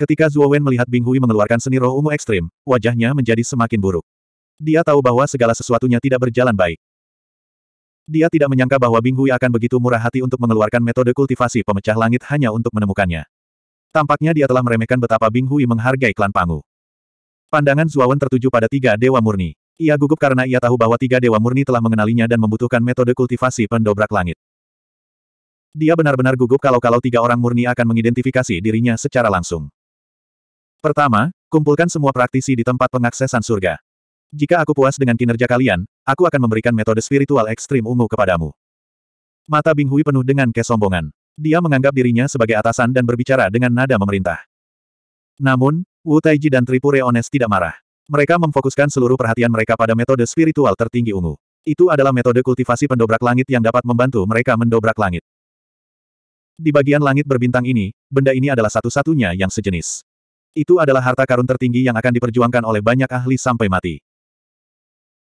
Ketika Zuo Wen melihat Bing Hui mengeluarkan seni roh ungu ekstrim, wajahnya menjadi semakin buruk. Dia tahu bahwa segala sesuatunya tidak berjalan baik. Dia tidak menyangka bahwa Bing Hui akan begitu murah hati untuk mengeluarkan metode kultivasi pemecah langit hanya untuk menemukannya. Tampaknya dia telah meremehkan betapa Bing Hui menghargai klan Pangu. Pandangan Wen tertuju pada tiga dewa murni. Ia gugup karena ia tahu bahwa tiga dewa murni telah mengenalinya dan membutuhkan metode kultivasi pendobrak langit. Dia benar-benar gugup kalau-kalau tiga orang murni akan mengidentifikasi dirinya secara langsung. Pertama, kumpulkan semua praktisi di tempat pengaksesan surga. Jika aku puas dengan kinerja kalian, aku akan memberikan metode spiritual ekstrim ungu kepadamu. Mata Bing Hui penuh dengan kesombongan. Dia menganggap dirinya sebagai atasan dan berbicara dengan nada memerintah. Namun, Wu Taiji dan Tripure Ones tidak marah. Mereka memfokuskan seluruh perhatian mereka pada metode spiritual tertinggi ungu. Itu adalah metode kultivasi pendobrak langit yang dapat membantu mereka mendobrak langit. Di bagian langit berbintang ini, benda ini adalah satu-satunya yang sejenis. Itu adalah harta karun tertinggi yang akan diperjuangkan oleh banyak ahli sampai mati.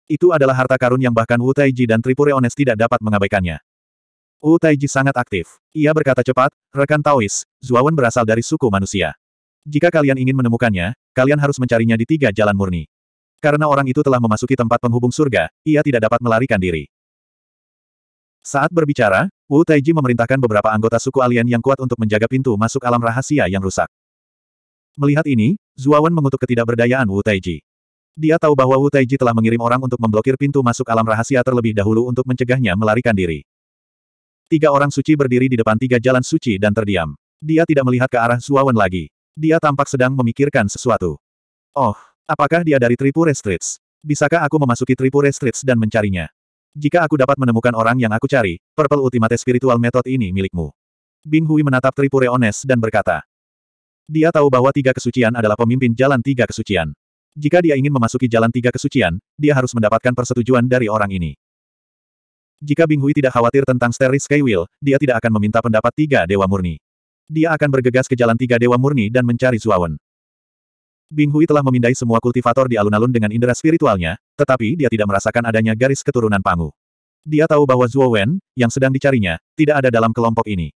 Itu adalah harta karun yang bahkan Wu Taiji dan Tripure Ones tidak dapat mengabaikannya. Wu Taiji sangat aktif. Ia berkata cepat, rekan Taois, Zuawan berasal dari suku manusia. Jika kalian ingin menemukannya, kalian harus mencarinya di tiga jalan murni. Karena orang itu telah memasuki tempat penghubung surga, ia tidak dapat melarikan diri. Saat berbicara, Wu Taiji memerintahkan beberapa anggota suku alien yang kuat untuk menjaga pintu masuk alam rahasia yang rusak. Melihat ini, Zuawan mengutuk ketidakberdayaan Wu Taiji. Dia tahu bahwa Wu Taiji telah mengirim orang untuk memblokir pintu masuk alam rahasia terlebih dahulu untuk mencegahnya melarikan diri. Tiga orang suci berdiri di depan tiga jalan suci dan terdiam. Dia tidak melihat ke arah Zuawan lagi. Dia tampak sedang memikirkan sesuatu. Oh, apakah dia dari Tripure Streets? Bisakah aku memasuki Tripure Streets dan mencarinya? Jika aku dapat menemukan orang yang aku cari, Purple Ultimate Spiritual Method ini milikmu. Bing Hui menatap Tripure Ones dan berkata, dia tahu bahwa tiga kesucian adalah pemimpin jalan tiga kesucian. Jika dia ingin memasuki jalan tiga kesucian, dia harus mendapatkan persetujuan dari orang ini. Jika Bing Hui tidak khawatir tentang Sterling Skywheel, dia tidak akan meminta pendapat tiga dewa murni. Dia akan bergegas ke jalan tiga dewa murni dan mencari Zuawan. Bing Hui telah memindai semua kultivator di alun-alun dengan indera spiritualnya, tetapi dia tidak merasakan adanya garis keturunan Pangu. Dia tahu bahwa Zhuo Wen, yang sedang dicarinya, tidak ada dalam kelompok ini.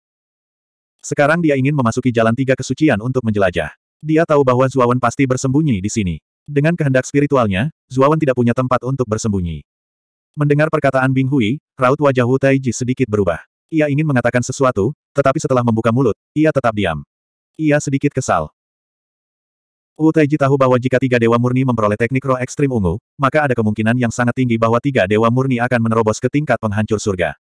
Sekarang dia ingin memasuki jalan tiga kesucian untuk menjelajah. Dia tahu bahwa Zuawan pasti bersembunyi di sini. Dengan kehendak spiritualnya, Zuawan tidak punya tempat untuk bersembunyi. Mendengar perkataan Bing Hui, raut wajah Wu Taiji sedikit berubah. Ia ingin mengatakan sesuatu, tetapi setelah membuka mulut, ia tetap diam. Ia sedikit kesal. Wu Taiji tahu bahwa jika tiga dewa murni memperoleh teknik roh ekstrim ungu, maka ada kemungkinan yang sangat tinggi bahwa tiga dewa murni akan menerobos ke tingkat penghancur surga.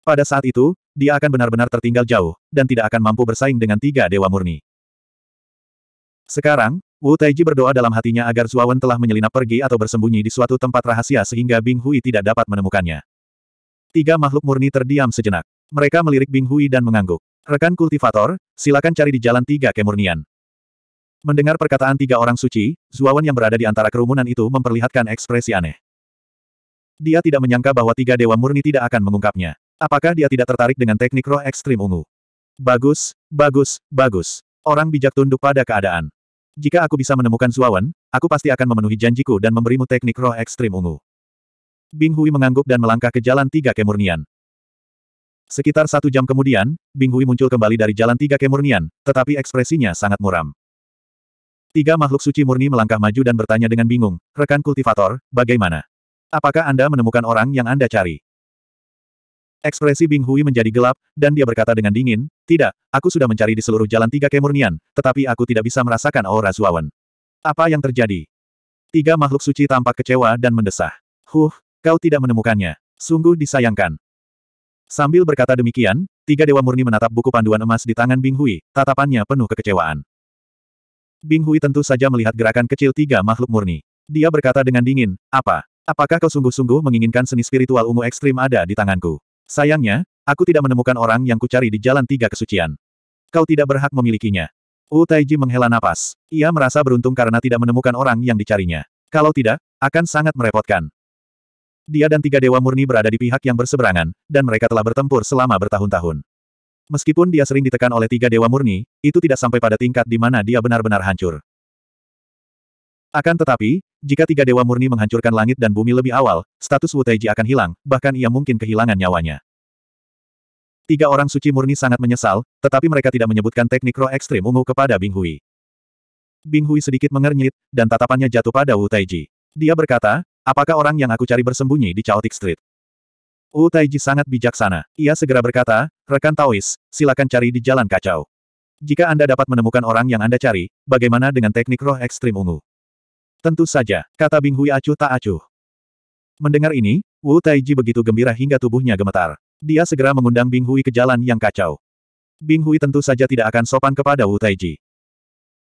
Pada saat itu, dia akan benar-benar tertinggal jauh, dan tidak akan mampu bersaing dengan tiga dewa murni. Sekarang, Wu Taiji berdoa dalam hatinya agar Zuawan telah menyelinap pergi atau bersembunyi di suatu tempat rahasia sehingga Bing Hui tidak dapat menemukannya. Tiga makhluk murni terdiam sejenak. Mereka melirik Bing Hui dan mengangguk. Rekan kultivator, silakan cari di jalan tiga kemurnian. Mendengar perkataan tiga orang suci, Zuawan yang berada di antara kerumunan itu memperlihatkan ekspresi aneh. Dia tidak menyangka bahwa tiga dewa murni tidak akan mengungkapnya. Apakah dia tidak tertarik dengan teknik roh ekstrim ungu? Bagus, bagus, bagus. Orang bijak tunduk pada keadaan. Jika aku bisa menemukan Zuawan, aku pasti akan memenuhi janjiku dan memberimu teknik roh ekstrim ungu. Bing Hui mengangguk dan melangkah ke jalan tiga kemurnian. Sekitar satu jam kemudian, Bing Hui muncul kembali dari jalan tiga kemurnian, tetapi ekspresinya sangat muram. Tiga makhluk suci murni melangkah maju dan bertanya dengan bingung, rekan kultivator, bagaimana? Apakah Anda menemukan orang yang Anda cari? Ekspresi Bing Hui menjadi gelap, dan dia berkata dengan dingin, Tidak, aku sudah mencari di seluruh jalan tiga kemurnian, tetapi aku tidak bisa merasakan aura Zuawan. Apa yang terjadi? Tiga makhluk suci tampak kecewa dan mendesah. Huh, kau tidak menemukannya. Sungguh disayangkan. Sambil berkata demikian, tiga dewa murni menatap buku panduan emas di tangan Bing Hui, tatapannya penuh kekecewaan. Bing Hui tentu saja melihat gerakan kecil tiga makhluk murni. Dia berkata dengan dingin, apa? Apakah kau sungguh-sungguh menginginkan seni spiritual ungu ekstrim ada di tanganku? Sayangnya, aku tidak menemukan orang yang kucari di jalan tiga kesucian. Kau tidak berhak memilikinya. Wu Taiji menghela napas. Ia merasa beruntung karena tidak menemukan orang yang dicarinya. Kalau tidak, akan sangat merepotkan. Dia dan tiga dewa murni berada di pihak yang berseberangan, dan mereka telah bertempur selama bertahun-tahun. Meskipun dia sering ditekan oleh tiga dewa murni, itu tidak sampai pada tingkat di mana dia benar-benar hancur. Akan tetapi, jika tiga dewa murni menghancurkan langit dan bumi lebih awal, status Wu Taiji akan hilang, bahkan ia mungkin kehilangan nyawanya. Tiga orang suci murni sangat menyesal, tetapi mereka tidak menyebutkan teknik roh ekstrim ungu kepada Bing Hui. Bing Hui sedikit mengernyit, dan tatapannya jatuh pada Wu Taiji. Dia berkata, apakah orang yang aku cari bersembunyi di Chaotic Street? Wu Taiji sangat bijaksana. Ia segera berkata, rekan Taois, silakan cari di jalan kacau. Jika Anda dapat menemukan orang yang Anda cari, bagaimana dengan teknik roh ekstrim ungu? Tentu saja, kata Bing Hui acuh tak acuh. Mendengar ini, Wu Taiji begitu gembira hingga tubuhnya gemetar. Dia segera mengundang Bing Hui ke jalan yang kacau. Bing Hui tentu saja tidak akan sopan kepada Wu Taiji.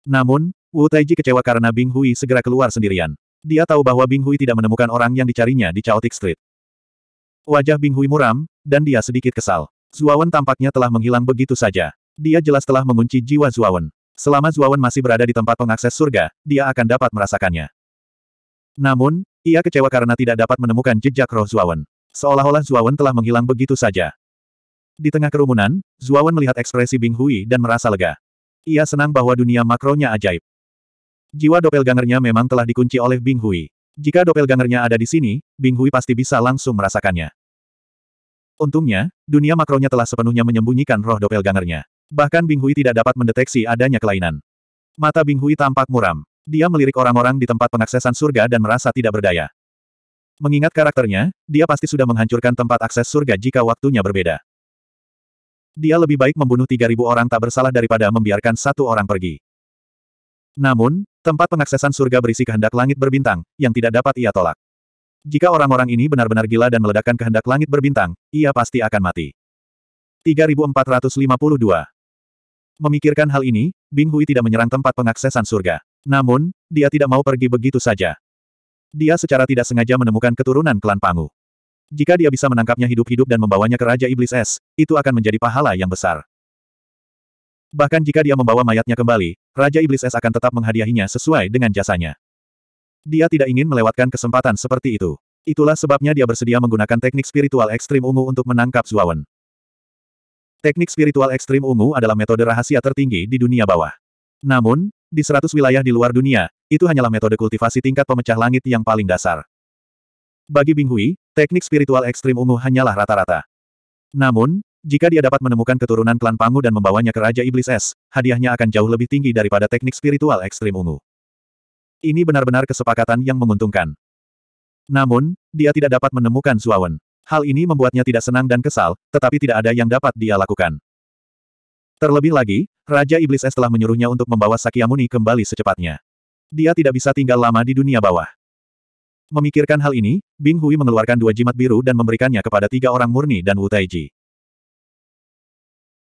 Namun, Wu Taiji kecewa karena Bing Hui segera keluar sendirian. Dia tahu bahwa Bing Hui tidak menemukan orang yang dicarinya di Chaotic Street. Wajah Bing Hui muram, dan dia sedikit kesal. Zuawan tampaknya telah menghilang begitu saja. Dia jelas telah mengunci jiwa Zuawan. Selama Zuawan masih berada di tempat pengakses surga, dia akan dapat merasakannya. Namun, ia kecewa karena tidak dapat menemukan jejak roh Zuawan. Seolah-olah Zuawan telah menghilang begitu saja. Di tengah kerumunan, Zuawan melihat ekspresi Bing Hui dan merasa lega. Ia senang bahwa dunia makronya ajaib. Jiwa doppelgangernya memang telah dikunci oleh Bing Hui. Jika doppelgangernya ada di sini, Bing Hui pasti bisa langsung merasakannya. Untungnya, dunia makronya telah sepenuhnya menyembunyikan roh doppelgangernya. Bahkan Bing Hui tidak dapat mendeteksi adanya kelainan. Mata Bing Hui tampak muram. Dia melirik orang-orang di tempat pengaksesan surga dan merasa tidak berdaya. Mengingat karakternya, dia pasti sudah menghancurkan tempat akses surga jika waktunya berbeda. Dia lebih baik membunuh 3.000 orang tak bersalah daripada membiarkan satu orang pergi. Namun, tempat pengaksesan surga berisi kehendak langit berbintang, yang tidak dapat ia tolak. Jika orang-orang ini benar-benar gila dan meledakkan kehendak langit berbintang, ia pasti akan mati. 3452 Memikirkan hal ini, Bing Hui tidak menyerang tempat pengaksesan surga. Namun, dia tidak mau pergi begitu saja. Dia secara tidak sengaja menemukan keturunan klan Pangu. Jika dia bisa menangkapnya hidup-hidup dan membawanya ke Raja Iblis Es, itu akan menjadi pahala yang besar. Bahkan jika dia membawa mayatnya kembali, Raja Iblis Es akan tetap menghadiahinya sesuai dengan jasanya. Dia tidak ingin melewatkan kesempatan seperti itu. Itulah sebabnya dia bersedia menggunakan teknik spiritual ekstrim ungu untuk menangkap Zuawan. Teknik spiritual ekstrim ungu adalah metode rahasia tertinggi di dunia bawah. Namun, di seratus wilayah di luar dunia, itu hanyalah metode kultivasi tingkat pemecah langit yang paling dasar. Bagi Binghui, teknik spiritual ekstrim ungu hanyalah rata-rata. Namun, jika dia dapat menemukan keturunan klan Pangu dan membawanya ke Raja Iblis Es, hadiahnya akan jauh lebih tinggi daripada teknik spiritual ekstrim ungu. Ini benar-benar kesepakatan yang menguntungkan. Namun, dia tidak dapat menemukan Zuawan. Hal ini membuatnya tidak senang dan kesal, tetapi tidak ada yang dapat dia lakukan. Terlebih lagi, Raja Iblis Es telah menyuruhnya untuk membawa Sakyamuni kembali secepatnya. Dia tidak bisa tinggal lama di dunia bawah. Memikirkan hal ini, Bing Hui mengeluarkan dua jimat biru dan memberikannya kepada tiga orang murni dan Wu Taiji.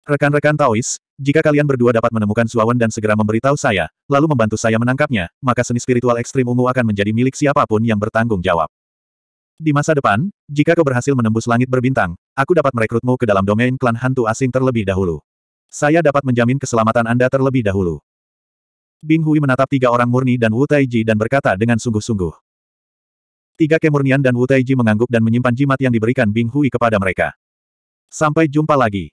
Rekan-rekan Taois, jika kalian berdua dapat menemukan Suawan dan segera memberitahu saya, lalu membantu saya menangkapnya, maka seni spiritual ekstrim ungu akan menjadi milik siapapun yang bertanggung jawab. Di masa depan, jika kau berhasil menembus langit berbintang, aku dapat merekrutmu ke dalam domain klan hantu asing terlebih dahulu. Saya dapat menjamin keselamatan Anda terlebih dahulu. Bing Hui menatap tiga orang murni dan Wu Taiji dan berkata dengan sungguh-sungguh. Tiga kemurnian dan Wu Taiji mengangguk dan menyimpan jimat yang diberikan Bing Hui kepada mereka. Sampai jumpa lagi.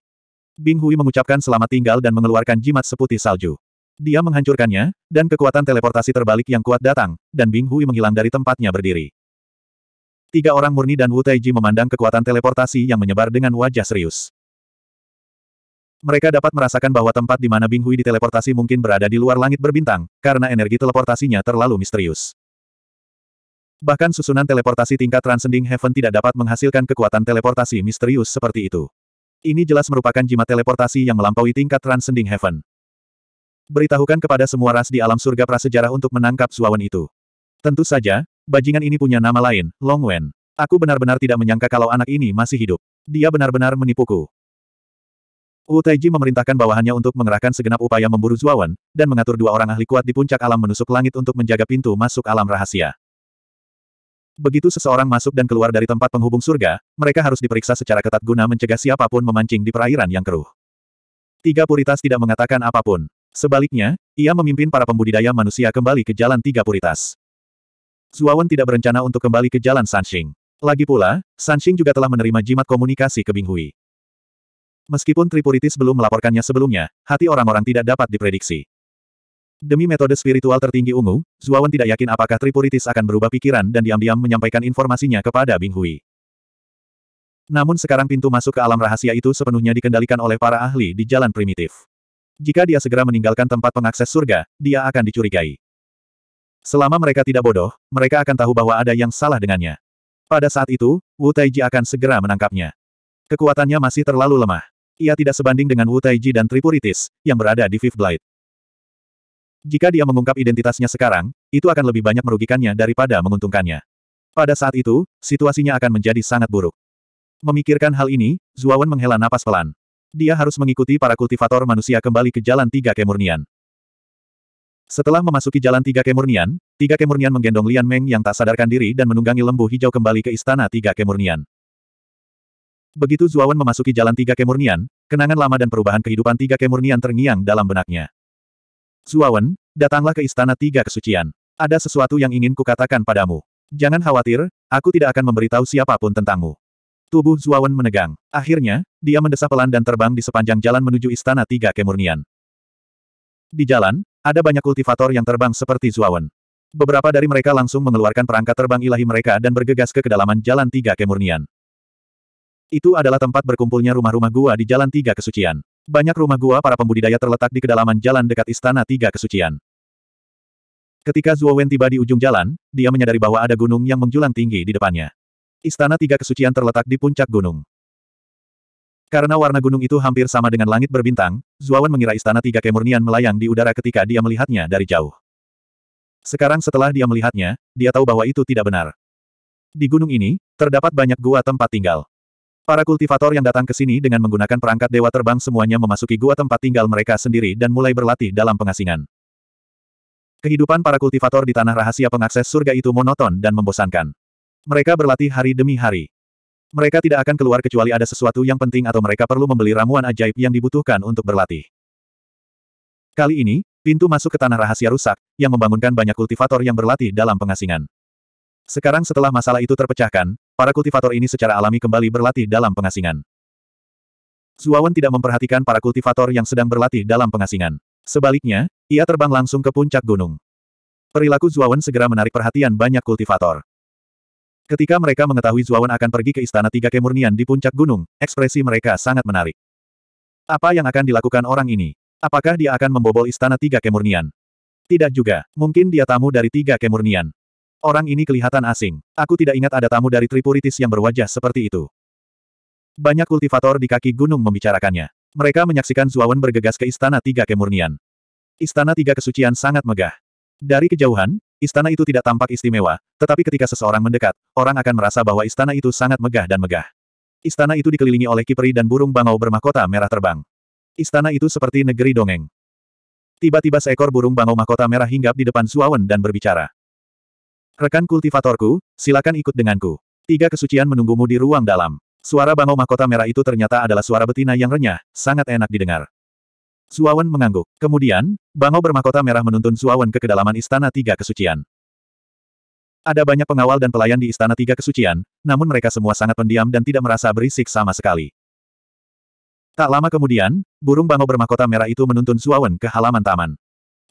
Bing Hui mengucapkan selamat tinggal dan mengeluarkan jimat seputih salju. Dia menghancurkannya, dan kekuatan teleportasi terbalik yang kuat datang, dan Bing Hui menghilang dari tempatnya berdiri. Tiga orang murni dan Wu Taiji memandang kekuatan teleportasi yang menyebar dengan wajah serius. Mereka dapat merasakan bahwa tempat di mana Bing Hui di teleportasi mungkin berada di luar langit berbintang, karena energi teleportasinya terlalu misterius. Bahkan susunan teleportasi tingkat Transcending Heaven tidak dapat menghasilkan kekuatan teleportasi misterius seperti itu. Ini jelas merupakan jimat teleportasi yang melampaui tingkat Transcending Heaven. Beritahukan kepada semua ras di alam surga prasejarah untuk menangkap Zuawan itu. Tentu saja, Bajingan ini punya nama lain, Long Wen. Aku benar-benar tidak menyangka kalau anak ini masih hidup. Dia benar-benar menipuku. Wu Taiji memerintahkan bawahannya untuk mengerahkan segenap upaya memburu Zuawan, dan mengatur dua orang ahli kuat di puncak alam menusuk langit untuk menjaga pintu masuk alam rahasia. Begitu seseorang masuk dan keluar dari tempat penghubung surga, mereka harus diperiksa secara ketat guna mencegah siapapun memancing di perairan yang keruh. Tiga puritas tidak mengatakan apapun. Sebaliknya, ia memimpin para pembudidaya manusia kembali ke jalan tiga puritas. Zuawan tidak berencana untuk kembali ke jalan Sanxing. Lagi pula, Sanxing juga telah menerima jimat komunikasi ke Binghui. Meskipun Tripuritis belum melaporkannya sebelumnya, hati orang-orang tidak dapat diprediksi. Demi metode spiritual tertinggi ungu, Zuawan tidak yakin apakah Tripuritis akan berubah pikiran dan diam-diam menyampaikan informasinya kepada Binghui. Namun sekarang pintu masuk ke alam rahasia itu sepenuhnya dikendalikan oleh para ahli di jalan primitif. Jika dia segera meninggalkan tempat pengakses surga, dia akan dicurigai. Selama mereka tidak bodoh, mereka akan tahu bahwa ada yang salah dengannya. Pada saat itu, Wu Taiji akan segera menangkapnya. Kekuatannya masih terlalu lemah. Ia tidak sebanding dengan Wu Taiji dan Tripuritis, yang berada di Fifth Blade. Jika dia mengungkap identitasnya sekarang, itu akan lebih banyak merugikannya daripada menguntungkannya. Pada saat itu, situasinya akan menjadi sangat buruk. Memikirkan hal ini, Zuawan menghela napas pelan. Dia harus mengikuti para kultivator manusia kembali ke jalan tiga kemurnian. Setelah memasuki jalan Tiga Kemurnian, Tiga Kemurnian menggendong Lian Meng yang tak sadarkan diri dan menunggangi lembu hijau kembali ke istana Tiga Kemurnian. Begitu Zuawan memasuki jalan Tiga Kemurnian, kenangan lama dan perubahan kehidupan Tiga Kemurnian terngiang dalam benaknya. Zuawan, datanglah ke istana Tiga Kesucian. Ada sesuatu yang ingin kukatakan padamu. Jangan khawatir, aku tidak akan memberitahu siapapun tentangmu. Tubuh Zuawan menegang. Akhirnya, dia mendesah pelan dan terbang di sepanjang jalan menuju istana Tiga Kemurnian. Di jalan, ada banyak kultivator yang terbang seperti Zuawan. Beberapa dari mereka langsung mengeluarkan perangkat terbang ilahi mereka dan bergegas ke kedalaman Jalan Tiga Kemurnian. Itu adalah tempat berkumpulnya rumah-rumah gua di Jalan Tiga Kesucian. Banyak rumah gua para pembudidaya terletak di kedalaman jalan dekat Istana Tiga Kesucian. Ketika Zuo tiba di ujung jalan, dia menyadari bahwa ada gunung yang menjulang tinggi di depannya. Istana Tiga Kesucian terletak di puncak gunung. Karena warna gunung itu hampir sama dengan langit berbintang, Zuawan mengira istana tiga kemurnian melayang di udara ketika dia melihatnya dari jauh. Sekarang setelah dia melihatnya, dia tahu bahwa itu tidak benar. Di gunung ini, terdapat banyak gua tempat tinggal. Para kultivator yang datang ke sini dengan menggunakan perangkat dewa terbang semuanya memasuki gua tempat tinggal mereka sendiri dan mulai berlatih dalam pengasingan. Kehidupan para kultivator di tanah rahasia pengakses surga itu monoton dan membosankan. Mereka berlatih hari demi hari. Mereka tidak akan keluar kecuali ada sesuatu yang penting atau mereka perlu membeli ramuan ajaib yang dibutuhkan untuk berlatih. Kali ini, pintu masuk ke tanah rahasia rusak, yang membangunkan banyak kultivator yang berlatih dalam pengasingan. Sekarang setelah masalah itu terpecahkan, para kultivator ini secara alami kembali berlatih dalam pengasingan. Zuawan tidak memperhatikan para kultivator yang sedang berlatih dalam pengasingan. Sebaliknya, ia terbang langsung ke puncak gunung. Perilaku Zuawan segera menarik perhatian banyak kultivator. Ketika mereka mengetahui Zuawan akan pergi ke Istana Tiga Kemurnian di puncak gunung, ekspresi mereka sangat menarik. Apa yang akan dilakukan orang ini? Apakah dia akan membobol Istana Tiga Kemurnian? Tidak juga, mungkin dia tamu dari Tiga Kemurnian. Orang ini kelihatan asing. Aku tidak ingat ada tamu dari Tripuritis yang berwajah seperti itu. Banyak kultivator di kaki gunung membicarakannya. Mereka menyaksikan Zuawan bergegas ke Istana Tiga Kemurnian. Istana Tiga Kesucian sangat megah. Dari kejauhan, Istana itu tidak tampak istimewa, tetapi ketika seseorang mendekat, orang akan merasa bahwa istana itu sangat megah dan megah. Istana itu dikelilingi oleh kipri dan burung bangau bermahkota merah terbang. Istana itu seperti negeri dongeng. Tiba-tiba seekor burung bangau mahkota merah hinggap di depan Suawen dan berbicara. Rekan kultivatorku, silakan ikut denganku. Tiga kesucian menunggumu di ruang dalam. Suara bangau mahkota merah itu ternyata adalah suara betina yang renyah, sangat enak didengar. Suawan mengangguk. Kemudian, bangau bermakota merah menuntun Suawan ke kedalaman Istana Tiga Kesucian. Ada banyak pengawal dan pelayan di Istana Tiga Kesucian, namun mereka semua sangat pendiam dan tidak merasa berisik sama sekali. Tak lama kemudian, burung bangau bermakota merah itu menuntun Suawan ke halaman taman.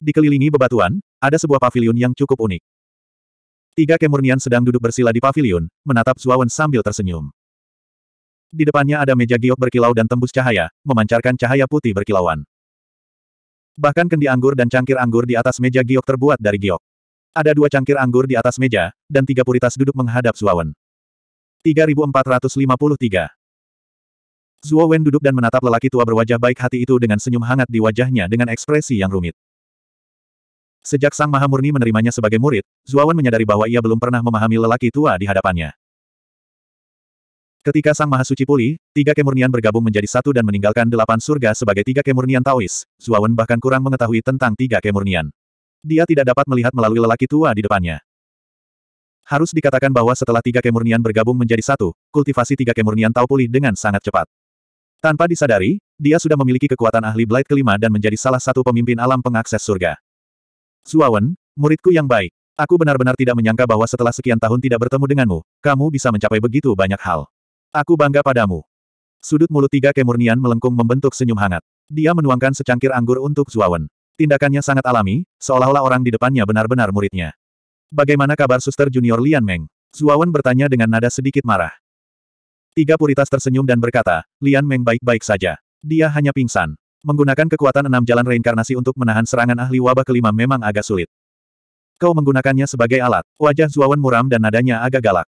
Dikelilingi bebatuan, ada sebuah pavilion yang cukup unik. Tiga kemurnian sedang duduk bersila di pavilion, menatap Suawan sambil tersenyum. Di depannya ada meja giok berkilau dan tembus cahaya, memancarkan cahaya putih berkilauan. Bahkan kendi anggur dan cangkir anggur di atas meja giok terbuat dari giok. Ada dua cangkir anggur di atas meja, dan tiga puritas duduk menghadap Zuawan. 3453 Zuo Wen duduk dan menatap lelaki tua berwajah baik hati itu dengan senyum hangat di wajahnya dengan ekspresi yang rumit. Sejak Sang Maha Murni menerimanya sebagai murid, Zuo Wen menyadari bahwa ia belum pernah memahami lelaki tua di hadapannya. Ketika Sang Mahasuci pulih, tiga kemurnian bergabung menjadi satu dan meninggalkan delapan surga sebagai tiga kemurnian Taois, Zuawan bahkan kurang mengetahui tentang tiga kemurnian. Dia tidak dapat melihat melalui lelaki tua di depannya. Harus dikatakan bahwa setelah tiga kemurnian bergabung menjadi satu, kultivasi tiga kemurnian Tao pulih dengan sangat cepat. Tanpa disadari, dia sudah memiliki kekuatan ahli Blight kelima dan menjadi salah satu pemimpin alam pengakses surga. Zuawan, muridku yang baik, aku benar-benar tidak menyangka bahwa setelah sekian tahun tidak bertemu denganmu, kamu bisa mencapai begitu banyak hal. Aku bangga padamu. Sudut mulut tiga kemurnian melengkung membentuk senyum hangat. Dia menuangkan secangkir anggur untuk Zuawan. Tindakannya sangat alami, seolah-olah orang di depannya benar-benar muridnya. Bagaimana kabar suster junior Lian Meng? Zuawan bertanya dengan nada sedikit marah. Tiga puritas tersenyum dan berkata, Lian Meng baik-baik saja. Dia hanya pingsan. Menggunakan kekuatan enam jalan reinkarnasi untuk menahan serangan ahli wabah kelima memang agak sulit. Kau menggunakannya sebagai alat. Wajah Zuawan muram dan nadanya agak galak.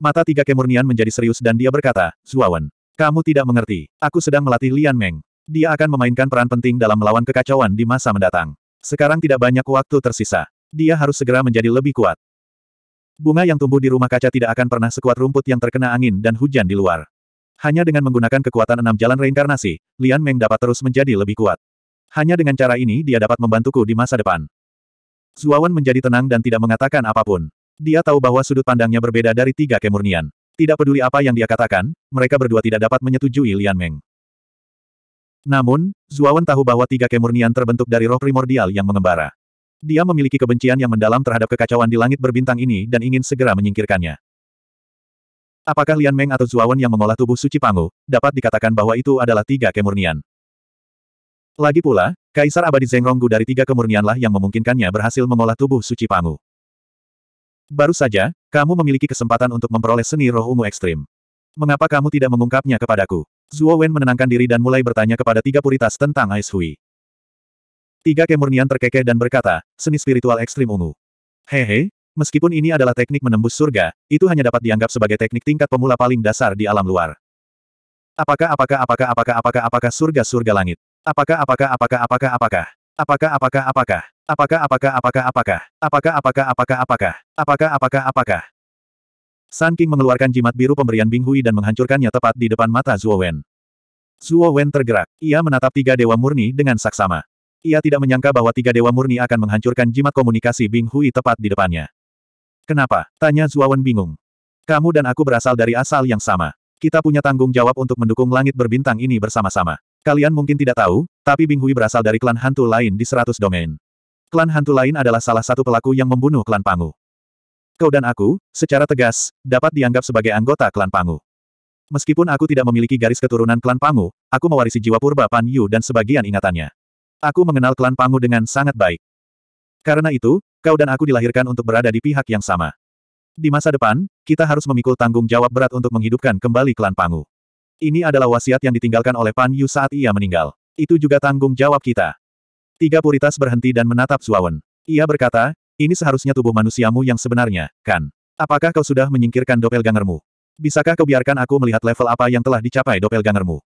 Mata tiga kemurnian menjadi serius dan dia berkata, Zuawan, kamu tidak mengerti. Aku sedang melatih Lian Meng. Dia akan memainkan peran penting dalam melawan kekacauan di masa mendatang. Sekarang tidak banyak waktu tersisa. Dia harus segera menjadi lebih kuat. Bunga yang tumbuh di rumah kaca tidak akan pernah sekuat rumput yang terkena angin dan hujan di luar. Hanya dengan menggunakan kekuatan enam jalan reinkarnasi, Lian Meng dapat terus menjadi lebih kuat. Hanya dengan cara ini dia dapat membantuku di masa depan. Zuawan menjadi tenang dan tidak mengatakan apapun. Dia tahu bahwa sudut pandangnya berbeda dari tiga kemurnian. Tidak peduli apa yang dia katakan, mereka berdua tidak dapat menyetujui Lian Meng. Namun, Zuawan tahu bahwa tiga kemurnian terbentuk dari roh primordial yang mengembara. Dia memiliki kebencian yang mendalam terhadap kekacauan di langit berbintang ini dan ingin segera menyingkirkannya. Apakah Lian Meng atau Zuawan yang mengolah tubuh suci Pangu, dapat dikatakan bahwa itu adalah tiga kemurnian. Lagi pula, Kaisar Abadi Zengronggu dari tiga kemurnianlah yang memungkinkannya berhasil mengolah tubuh suci Pangu. Baru saja, kamu memiliki kesempatan untuk memperoleh seni roh ungu ekstrim. Mengapa kamu tidak mengungkapnya kepadaku? Zuo Wen menenangkan diri dan mulai bertanya kepada tiga puritas tentang Ais Hui. Tiga kemurnian terkekeh dan berkata, seni spiritual ekstrim ungu. Hehe, meskipun ini adalah teknik menembus surga, itu hanya dapat dianggap sebagai teknik tingkat pemula paling dasar di alam luar. Apakah apakah apakah apakah apakah apakah surga surga langit? Apakah apakah apakah apakah apakah? Apakah apakah apakah? Apakah apakah apakah apakah? Apakah apakah apakah apakah? Apakah apakah apakah? San King mengeluarkan jimat biru pemberian Bing Hui dan menghancurkannya tepat di depan mata Zuo Wen. Zuo Wen tergerak. Ia menatap tiga dewa murni dengan saksama. Ia tidak menyangka bahwa tiga dewa murni akan menghancurkan jimat komunikasi Bing Hui tepat di depannya. Kenapa? Tanya Zuo Wen bingung. Kamu dan aku berasal dari asal yang sama. Kita punya tanggung jawab untuk mendukung langit berbintang ini bersama-sama. Kalian mungkin tidak tahu, tapi Bing Hui berasal dari klan hantu lain di seratus domain. Klan hantu lain adalah salah satu pelaku yang membunuh klan Pangu. Kau dan aku, secara tegas, dapat dianggap sebagai anggota klan Pangu. Meskipun aku tidak memiliki garis keturunan klan Pangu, aku mewarisi jiwa purba Pan Yu dan sebagian ingatannya. Aku mengenal klan Pangu dengan sangat baik. Karena itu, kau dan aku dilahirkan untuk berada di pihak yang sama. Di masa depan, kita harus memikul tanggung jawab berat untuk menghidupkan kembali klan Pangu. Ini adalah wasiat yang ditinggalkan oleh Pan Yu saat ia meninggal. Itu juga tanggung jawab kita. Tiga puritas berhenti dan menatap Zuawan. Ia berkata, ini seharusnya tubuh manusiamu yang sebenarnya, kan? Apakah kau sudah menyingkirkan doppelgangermu? Bisakah kau biarkan aku melihat level apa yang telah dicapai doppelgangermu?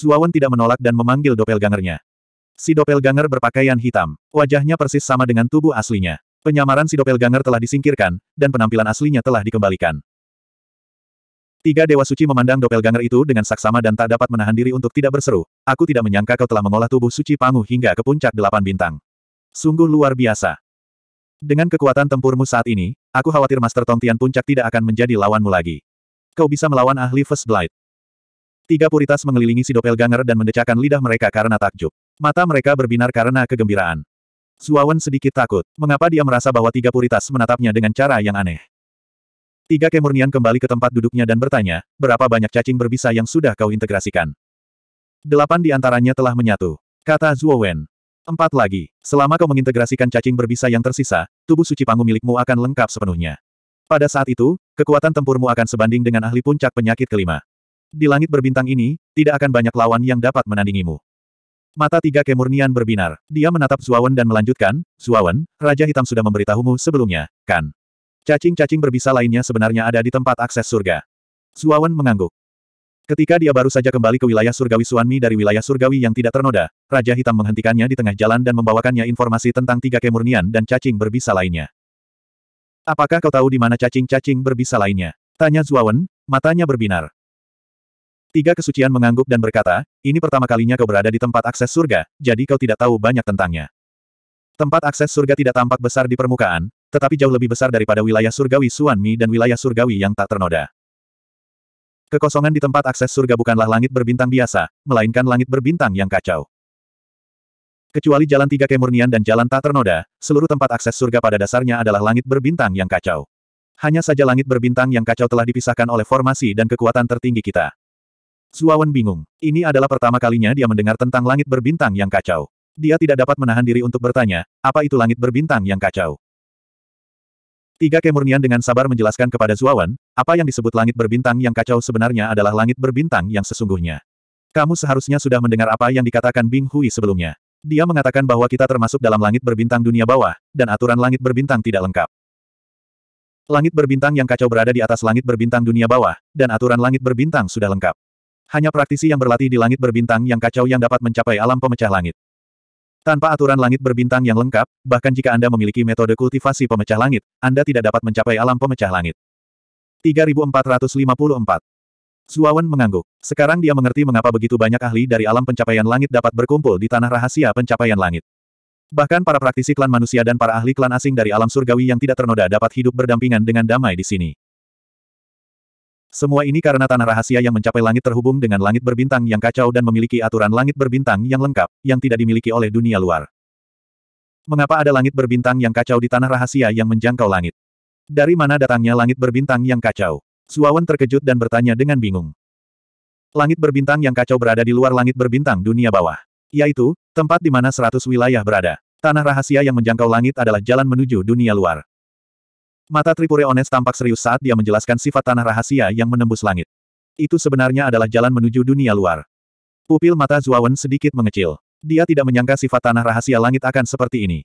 Zuawan tidak menolak dan memanggil doppelgangernya. Si doppelganger berpakaian hitam. Wajahnya persis sama dengan tubuh aslinya. Penyamaran si doppelganger telah disingkirkan, dan penampilan aslinya telah dikembalikan. Tiga dewa suci memandang doppelganger itu dengan saksama dan tak dapat menahan diri untuk tidak berseru. Aku tidak menyangka kau telah mengolah tubuh suci Pangu hingga ke puncak delapan bintang. Sungguh luar biasa. Dengan kekuatan tempurmu saat ini, aku khawatir Master Tongtian Puncak tidak akan menjadi lawanmu lagi. Kau bisa melawan ahli First Blight. Tiga puritas mengelilingi si doppelganger dan mendecakkan lidah mereka karena takjub. Mata mereka berbinar karena kegembiraan. Zuawan sedikit takut. Mengapa dia merasa bahwa tiga puritas menatapnya dengan cara yang aneh? Tiga kemurnian kembali ke tempat duduknya dan bertanya, berapa banyak cacing berbisa yang sudah kau integrasikan? Delapan di antaranya telah menyatu. Kata Zuo Wen. Empat lagi, selama kau mengintegrasikan cacing berbisa yang tersisa, tubuh suci panggung milikmu akan lengkap sepenuhnya. Pada saat itu, kekuatan tempurmu akan sebanding dengan ahli puncak penyakit kelima. Di langit berbintang ini, tidak akan banyak lawan yang dapat menandingimu. Mata tiga kemurnian berbinar. Dia menatap Zuawan dan melanjutkan, Zuawan, Raja Hitam sudah memberitahumu sebelumnya, kan? Cacing-cacing berbisa lainnya sebenarnya ada di tempat akses surga. Zuawan mengangguk. Ketika dia baru saja kembali ke wilayah surgawi Suanmi dari wilayah surgawi yang tidak ternoda, Raja Hitam menghentikannya di tengah jalan dan membawakannya informasi tentang tiga kemurnian dan cacing berbisa lainnya. Apakah kau tahu di mana cacing-cacing berbisa lainnya? Tanya Zuawan, matanya berbinar. Tiga kesucian mengangguk dan berkata, ini pertama kalinya kau berada di tempat akses surga, jadi kau tidak tahu banyak tentangnya. Tempat akses surga tidak tampak besar di permukaan, tetapi jauh lebih besar daripada wilayah surgawi Suan Mi dan wilayah surgawi yang tak ternoda. Kekosongan di tempat akses surga bukanlah langit berbintang biasa, melainkan langit berbintang yang kacau. Kecuali jalan tiga kemurnian dan jalan tak ternoda, seluruh tempat akses surga pada dasarnya adalah langit berbintang yang kacau. Hanya saja langit berbintang yang kacau telah dipisahkan oleh formasi dan kekuatan tertinggi kita. Zuawan bingung. Ini adalah pertama kalinya dia mendengar tentang langit berbintang yang kacau. Dia tidak dapat menahan diri untuk bertanya, apa itu langit berbintang yang kacau? Tiga kemurnian dengan sabar menjelaskan kepada Zuawan, apa yang disebut langit berbintang yang kacau sebenarnya adalah langit berbintang yang sesungguhnya. Kamu seharusnya sudah mendengar apa yang dikatakan Bing Hui sebelumnya. Dia mengatakan bahwa kita termasuk dalam langit berbintang dunia bawah, dan aturan langit berbintang tidak lengkap. Langit berbintang yang kacau berada di atas langit berbintang dunia bawah, dan aturan langit berbintang sudah lengkap. Hanya praktisi yang berlatih di langit berbintang yang kacau yang dapat mencapai alam pemecah langit. Tanpa aturan langit berbintang yang lengkap, bahkan jika Anda memiliki metode kultivasi pemecah langit, Anda tidak dapat mencapai alam pemecah langit. 3454 Zuawan mengangguk. Sekarang dia mengerti mengapa begitu banyak ahli dari alam pencapaian langit dapat berkumpul di tanah rahasia pencapaian langit. Bahkan para praktisi klan manusia dan para ahli klan asing dari alam surgawi yang tidak ternoda dapat hidup berdampingan dengan damai di sini. Semua ini karena tanah rahasia yang mencapai langit terhubung dengan langit berbintang yang kacau dan memiliki aturan langit berbintang yang lengkap, yang tidak dimiliki oleh dunia luar. Mengapa ada langit berbintang yang kacau di tanah rahasia yang menjangkau langit? Dari mana datangnya langit berbintang yang kacau? Suawan terkejut dan bertanya dengan bingung. Langit berbintang yang kacau berada di luar langit berbintang dunia bawah. Yaitu, tempat di mana seratus wilayah berada. Tanah rahasia yang menjangkau langit adalah jalan menuju dunia luar. Mata Tripure Ones tampak serius saat dia menjelaskan sifat tanah rahasia yang menembus langit. Itu sebenarnya adalah jalan menuju dunia luar. Pupil mata Zuawan sedikit mengecil. Dia tidak menyangka sifat tanah rahasia langit akan seperti ini.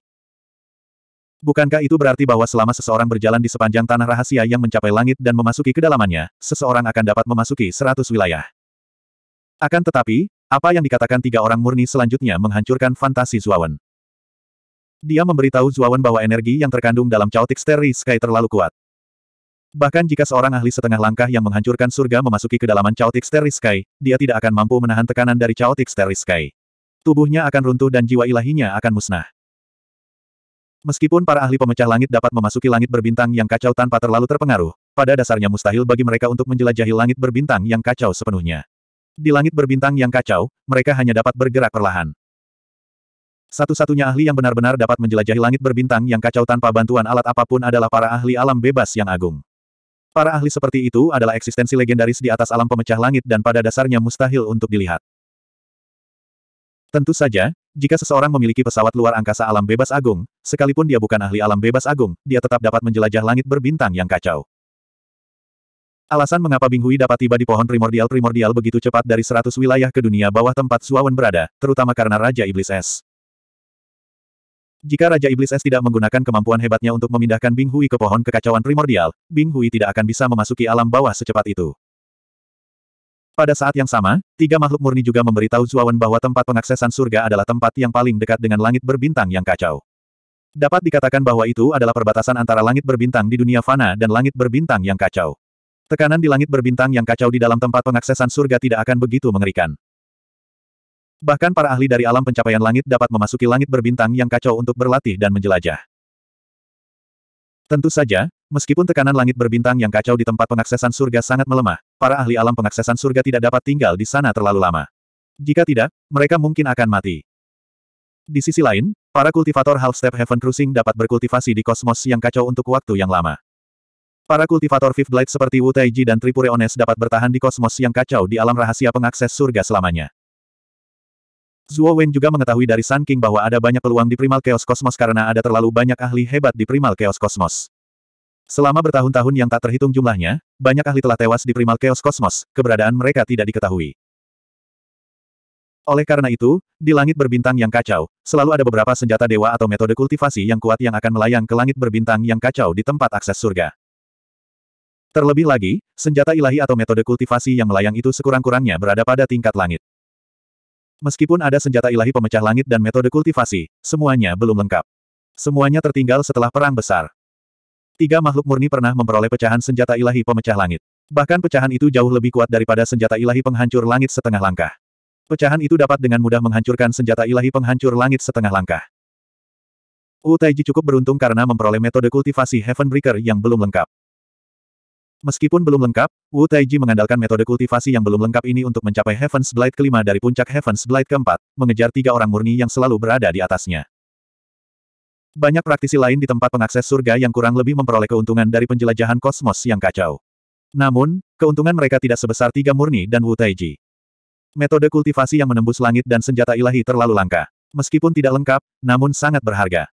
Bukankah itu berarti bahwa selama seseorang berjalan di sepanjang tanah rahasia yang mencapai langit dan memasuki kedalamannya, seseorang akan dapat memasuki seratus wilayah? Akan tetapi, apa yang dikatakan tiga orang murni selanjutnya menghancurkan fantasi Zuawan. Dia memberitahu Zuawan bahwa energi yang terkandung dalam Chaotic Starry Sky terlalu kuat. Bahkan jika seorang ahli setengah langkah yang menghancurkan surga memasuki kedalaman Chaotic Starry Sky, dia tidak akan mampu menahan tekanan dari Chaotic Starry Sky. Tubuhnya akan runtuh dan jiwa ilahinya akan musnah. Meskipun para ahli pemecah langit dapat memasuki langit berbintang yang kacau tanpa terlalu terpengaruh, pada dasarnya mustahil bagi mereka untuk menjelajahi langit berbintang yang kacau sepenuhnya. Di langit berbintang yang kacau, mereka hanya dapat bergerak perlahan. Satu-satunya ahli yang benar-benar dapat menjelajahi langit berbintang yang kacau tanpa bantuan alat apapun adalah para ahli alam bebas yang agung. Para ahli seperti itu adalah eksistensi legendaris di atas alam pemecah langit dan pada dasarnya mustahil untuk dilihat. Tentu saja, jika seseorang memiliki pesawat luar angkasa alam bebas agung, sekalipun dia bukan ahli alam bebas agung, dia tetap dapat menjelajah langit berbintang yang kacau. Alasan mengapa Bing Hui dapat tiba di pohon primordial-primordial begitu cepat dari seratus wilayah ke dunia bawah tempat Suawan berada, terutama karena Raja Iblis Es. Jika Raja Iblis S tidak menggunakan kemampuan hebatnya untuk memindahkan Bing Hui ke pohon kekacauan primordial, Bing Hui tidak akan bisa memasuki alam bawah secepat itu. Pada saat yang sama, tiga makhluk murni juga memberitahu Zuawan bahwa tempat pengaksesan surga adalah tempat yang paling dekat dengan langit berbintang yang kacau. Dapat dikatakan bahwa itu adalah perbatasan antara langit berbintang di dunia fana dan langit berbintang yang kacau. Tekanan di langit berbintang yang kacau di dalam tempat pengaksesan surga tidak akan begitu mengerikan. Bahkan para ahli dari alam pencapaian langit dapat memasuki langit berbintang yang kacau untuk berlatih dan menjelajah. Tentu saja, meskipun tekanan langit berbintang yang kacau di tempat pengaksesan surga sangat melemah, para ahli alam pengaksesan surga tidak dapat tinggal di sana terlalu lama. Jika tidak, mereka mungkin akan mati. Di sisi lain, para kultivator Half-Step Heaven Cruising dapat berkultivasi di kosmos yang kacau untuk waktu yang lama. Para kultivator Fifth Blade seperti Wu Taiji dan Tripureones dapat bertahan di kosmos yang kacau di alam rahasia pengakses surga selamanya. Zuo Wen juga mengetahui dari Sun King bahwa ada banyak peluang di Primal Chaos Cosmos karena ada terlalu banyak ahli hebat di Primal Chaos Cosmos. Selama bertahun-tahun yang tak terhitung jumlahnya, banyak ahli telah tewas di Primal Chaos Cosmos, keberadaan mereka tidak diketahui. Oleh karena itu, di langit berbintang yang kacau, selalu ada beberapa senjata dewa atau metode kultivasi yang kuat yang akan melayang ke langit berbintang yang kacau di tempat akses surga. Terlebih lagi, senjata ilahi atau metode kultivasi yang melayang itu sekurang-kurangnya berada pada tingkat langit. Meskipun ada senjata ilahi pemecah langit dan metode kultivasi, semuanya belum lengkap. Semuanya tertinggal setelah perang besar. Tiga makhluk murni pernah memperoleh pecahan senjata ilahi pemecah langit. Bahkan pecahan itu jauh lebih kuat daripada senjata ilahi penghancur langit setengah langkah. Pecahan itu dapat dengan mudah menghancurkan senjata ilahi penghancur langit setengah langkah. Wu Taiji cukup beruntung karena memperoleh metode kultivasi Heaven Breaker yang belum lengkap. Meskipun belum lengkap, Wu Taiji mengandalkan metode kultivasi yang belum lengkap ini untuk mencapai Heaven's Blade kelima dari puncak Heaven's Blade keempat, mengejar tiga orang murni yang selalu berada di atasnya. Banyak praktisi lain di tempat pengakses surga yang kurang lebih memperoleh keuntungan dari penjelajahan kosmos yang kacau. Namun, keuntungan mereka tidak sebesar tiga murni dan Wu Taiji. Metode kultivasi yang menembus langit dan senjata ilahi terlalu langka. Meskipun tidak lengkap, namun sangat berharga.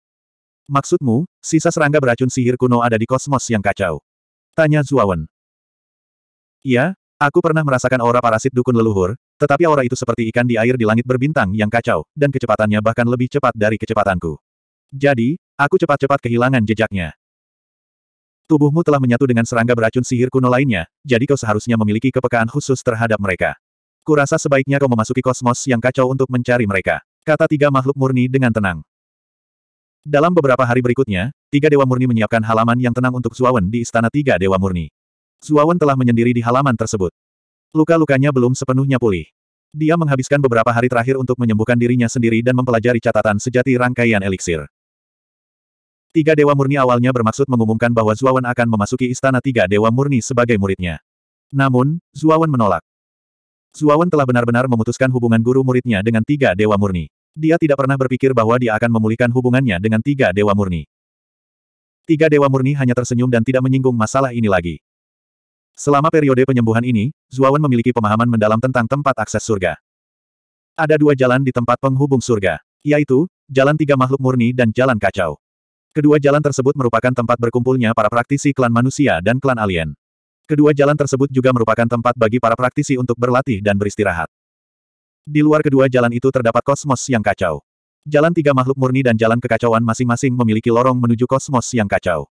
Maksudmu, sisa serangga beracun sihir kuno ada di kosmos yang kacau. Tanya Zuawan. Iya, aku pernah merasakan aura parasit dukun leluhur, tetapi aura itu seperti ikan di air di langit berbintang yang kacau, dan kecepatannya bahkan lebih cepat dari kecepatanku. Jadi, aku cepat-cepat kehilangan jejaknya. Tubuhmu telah menyatu dengan serangga beracun sihir kuno lainnya, jadi kau seharusnya memiliki kepekaan khusus terhadap mereka. Kurasa sebaiknya kau memasuki kosmos yang kacau untuk mencari mereka. Kata tiga makhluk murni dengan tenang. Dalam beberapa hari berikutnya, tiga Dewa Murni menyiapkan halaman yang tenang untuk Zuawan di Istana Tiga Dewa Murni. Zuawan telah menyendiri di halaman tersebut. Luka-lukanya belum sepenuhnya pulih. Dia menghabiskan beberapa hari terakhir untuk menyembuhkan dirinya sendiri dan mempelajari catatan sejati rangkaian eliksir. Tiga Dewa Murni awalnya bermaksud mengumumkan bahwa Zuawan akan memasuki Istana Tiga Dewa Murni sebagai muridnya. Namun, Zuawan menolak. Zuawan telah benar-benar memutuskan hubungan guru muridnya dengan tiga dewa murni. Dia tidak pernah berpikir bahwa dia akan memulihkan hubungannya dengan tiga dewa murni. Tiga dewa murni hanya tersenyum dan tidak menyinggung masalah ini lagi. Selama periode penyembuhan ini, Zuawan memiliki pemahaman mendalam tentang tempat akses surga. Ada dua jalan di tempat penghubung surga, yaitu, jalan tiga makhluk murni dan jalan kacau. Kedua jalan tersebut merupakan tempat berkumpulnya para praktisi klan manusia dan klan alien. Kedua jalan tersebut juga merupakan tempat bagi para praktisi untuk berlatih dan beristirahat. Di luar kedua jalan itu terdapat kosmos yang kacau. Jalan tiga makhluk murni dan jalan kekacauan masing-masing memiliki lorong menuju kosmos yang kacau.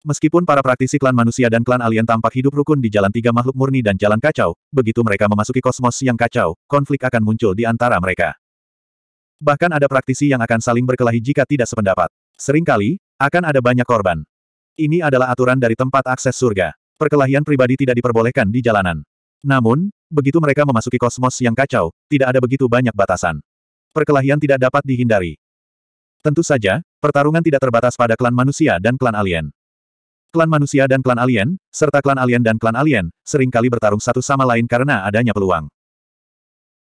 Meskipun para praktisi klan manusia dan klan alien tampak hidup rukun di jalan tiga makhluk murni dan jalan kacau, begitu mereka memasuki kosmos yang kacau, konflik akan muncul di antara mereka. Bahkan ada praktisi yang akan saling berkelahi jika tidak sependapat. Seringkali, akan ada banyak korban. Ini adalah aturan dari tempat akses surga. Perkelahian pribadi tidak diperbolehkan di jalanan. Namun, Begitu mereka memasuki kosmos yang kacau, tidak ada begitu banyak batasan. Perkelahian tidak dapat dihindari. Tentu saja, pertarungan tidak terbatas pada klan manusia dan klan alien. Klan manusia dan klan alien, serta klan alien dan klan alien, seringkali bertarung satu sama lain karena adanya peluang.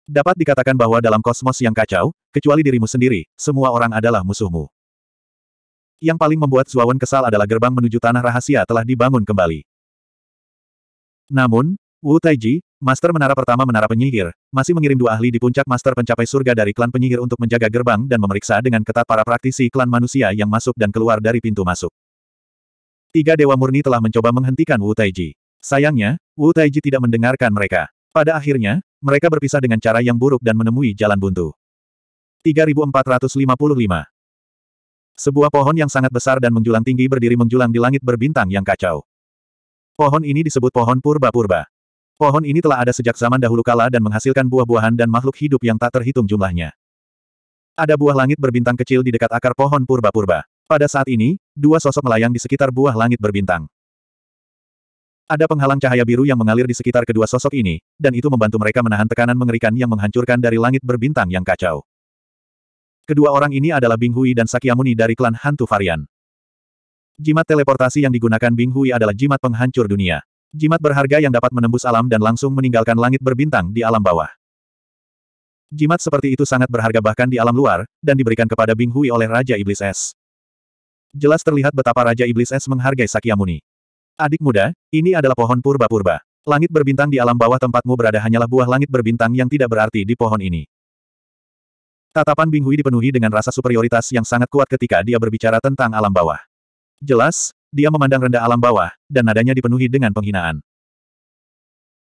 Dapat dikatakan bahwa dalam kosmos yang kacau, kecuali dirimu sendiri, semua orang adalah musuhmu. Yang paling membuat Zuawan kesal adalah gerbang menuju tanah rahasia telah dibangun kembali. Namun, Wu Taiji, Master Menara Pertama Menara Penyihir, masih mengirim dua ahli di puncak Master Pencapai Surga dari klan penyihir untuk menjaga gerbang dan memeriksa dengan ketat para praktisi klan manusia yang masuk dan keluar dari pintu masuk. Tiga Dewa Murni telah mencoba menghentikan Wu Taiji. Sayangnya, Wu Taiji tidak mendengarkan mereka. Pada akhirnya, mereka berpisah dengan cara yang buruk dan menemui jalan buntu. 3455 Sebuah pohon yang sangat besar dan menjulang tinggi berdiri menjulang di langit berbintang yang kacau. Pohon ini disebut pohon purba-purba. Pohon ini telah ada sejak zaman dahulu kala dan menghasilkan buah-buahan dan makhluk hidup yang tak terhitung jumlahnya. Ada buah langit berbintang kecil di dekat akar pohon purba-purba. Pada saat ini, dua sosok melayang di sekitar buah langit berbintang. Ada penghalang cahaya biru yang mengalir di sekitar kedua sosok ini, dan itu membantu mereka menahan tekanan mengerikan yang menghancurkan dari langit berbintang yang kacau. Kedua orang ini adalah Bing Hui dan Sakyamuni dari klan hantu varian. Jimat teleportasi yang digunakan Bing Hui adalah jimat penghancur dunia. Jimat berharga yang dapat menembus alam dan langsung meninggalkan langit berbintang di alam bawah. Jimat seperti itu sangat berharga bahkan di alam luar, dan diberikan kepada Bing Hui oleh Raja Iblis Es. Jelas terlihat betapa Raja Iblis Es menghargai Sakyamuni. Adik muda, ini adalah pohon purba-purba. Langit berbintang di alam bawah tempatmu berada hanyalah buah langit berbintang yang tidak berarti di pohon ini. Tatapan Bing Hui dipenuhi dengan rasa superioritas yang sangat kuat ketika dia berbicara tentang alam bawah. Jelas, dia memandang rendah alam bawah, dan nadanya dipenuhi dengan penghinaan.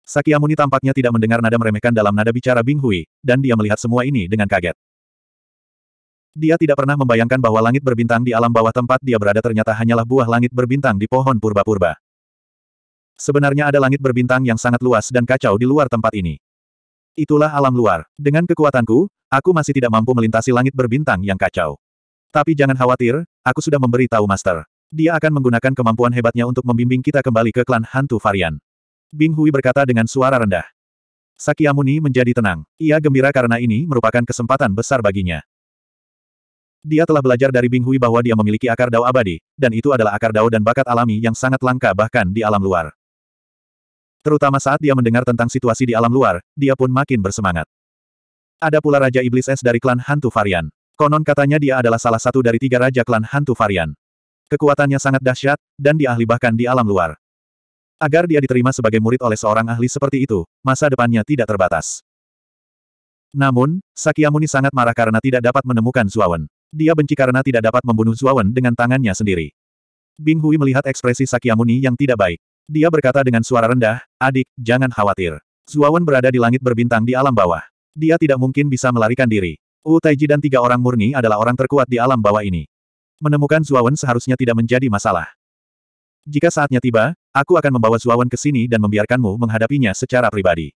Sakyamuni tampaknya tidak mendengar nada meremehkan dalam nada bicara Bing Hui, dan dia melihat semua ini dengan kaget. Dia tidak pernah membayangkan bahwa langit berbintang di alam bawah tempat dia berada ternyata hanyalah buah langit berbintang di pohon purba-purba. Sebenarnya ada langit berbintang yang sangat luas dan kacau di luar tempat ini. Itulah alam luar. Dengan kekuatanku, aku masih tidak mampu melintasi langit berbintang yang kacau. Tapi jangan khawatir, aku sudah memberi tahu Master. Dia akan menggunakan kemampuan hebatnya untuk membimbing kita kembali ke klan hantu varian. Bing Hui berkata dengan suara rendah. Sakyamuni menjadi tenang. Ia gembira karena ini merupakan kesempatan besar baginya. Dia telah belajar dari Bing Hui bahwa dia memiliki akar dao abadi, dan itu adalah akar dao dan bakat alami yang sangat langka bahkan di alam luar. Terutama saat dia mendengar tentang situasi di alam luar, dia pun makin bersemangat. Ada pula Raja Iblis Es dari klan hantu varian. Konon katanya dia adalah salah satu dari tiga Raja klan hantu varian. Kekuatannya sangat dahsyat, dan diahli bahkan di alam luar. Agar dia diterima sebagai murid oleh seorang ahli seperti itu, masa depannya tidak terbatas. Namun, Sakyamuni sangat marah karena tidak dapat menemukan Zuawan. Dia benci karena tidak dapat membunuh Zuawan dengan tangannya sendiri. Bing Hui melihat ekspresi Sakyamuni yang tidak baik. Dia berkata dengan suara rendah, adik, jangan khawatir. Zuawan berada di langit berbintang di alam bawah. Dia tidak mungkin bisa melarikan diri. Wu Taiji dan tiga orang murni adalah orang terkuat di alam bawah ini. Menemukan Zuawan seharusnya tidak menjadi masalah. Jika saatnya tiba, aku akan membawa Zuawan ke sini dan membiarkanmu menghadapinya secara pribadi.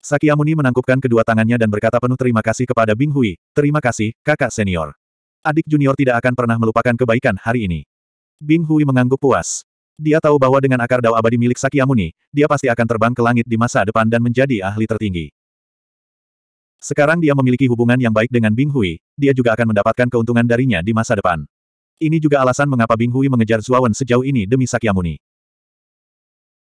Sakyamuni menangkupkan kedua tangannya dan berkata penuh terima kasih kepada Bing Hui, terima kasih, kakak senior. Adik junior tidak akan pernah melupakan kebaikan hari ini. Bing Hui mengangguk puas. Dia tahu bahwa dengan akar dao abadi milik Sakyamuni, dia pasti akan terbang ke langit di masa depan dan menjadi ahli tertinggi. Sekarang dia memiliki hubungan yang baik dengan Bing Hui, dia juga akan mendapatkan keuntungan darinya di masa depan. Ini juga alasan mengapa Bing Hui mengejar Zuawan sejauh ini demi Sakyamuni.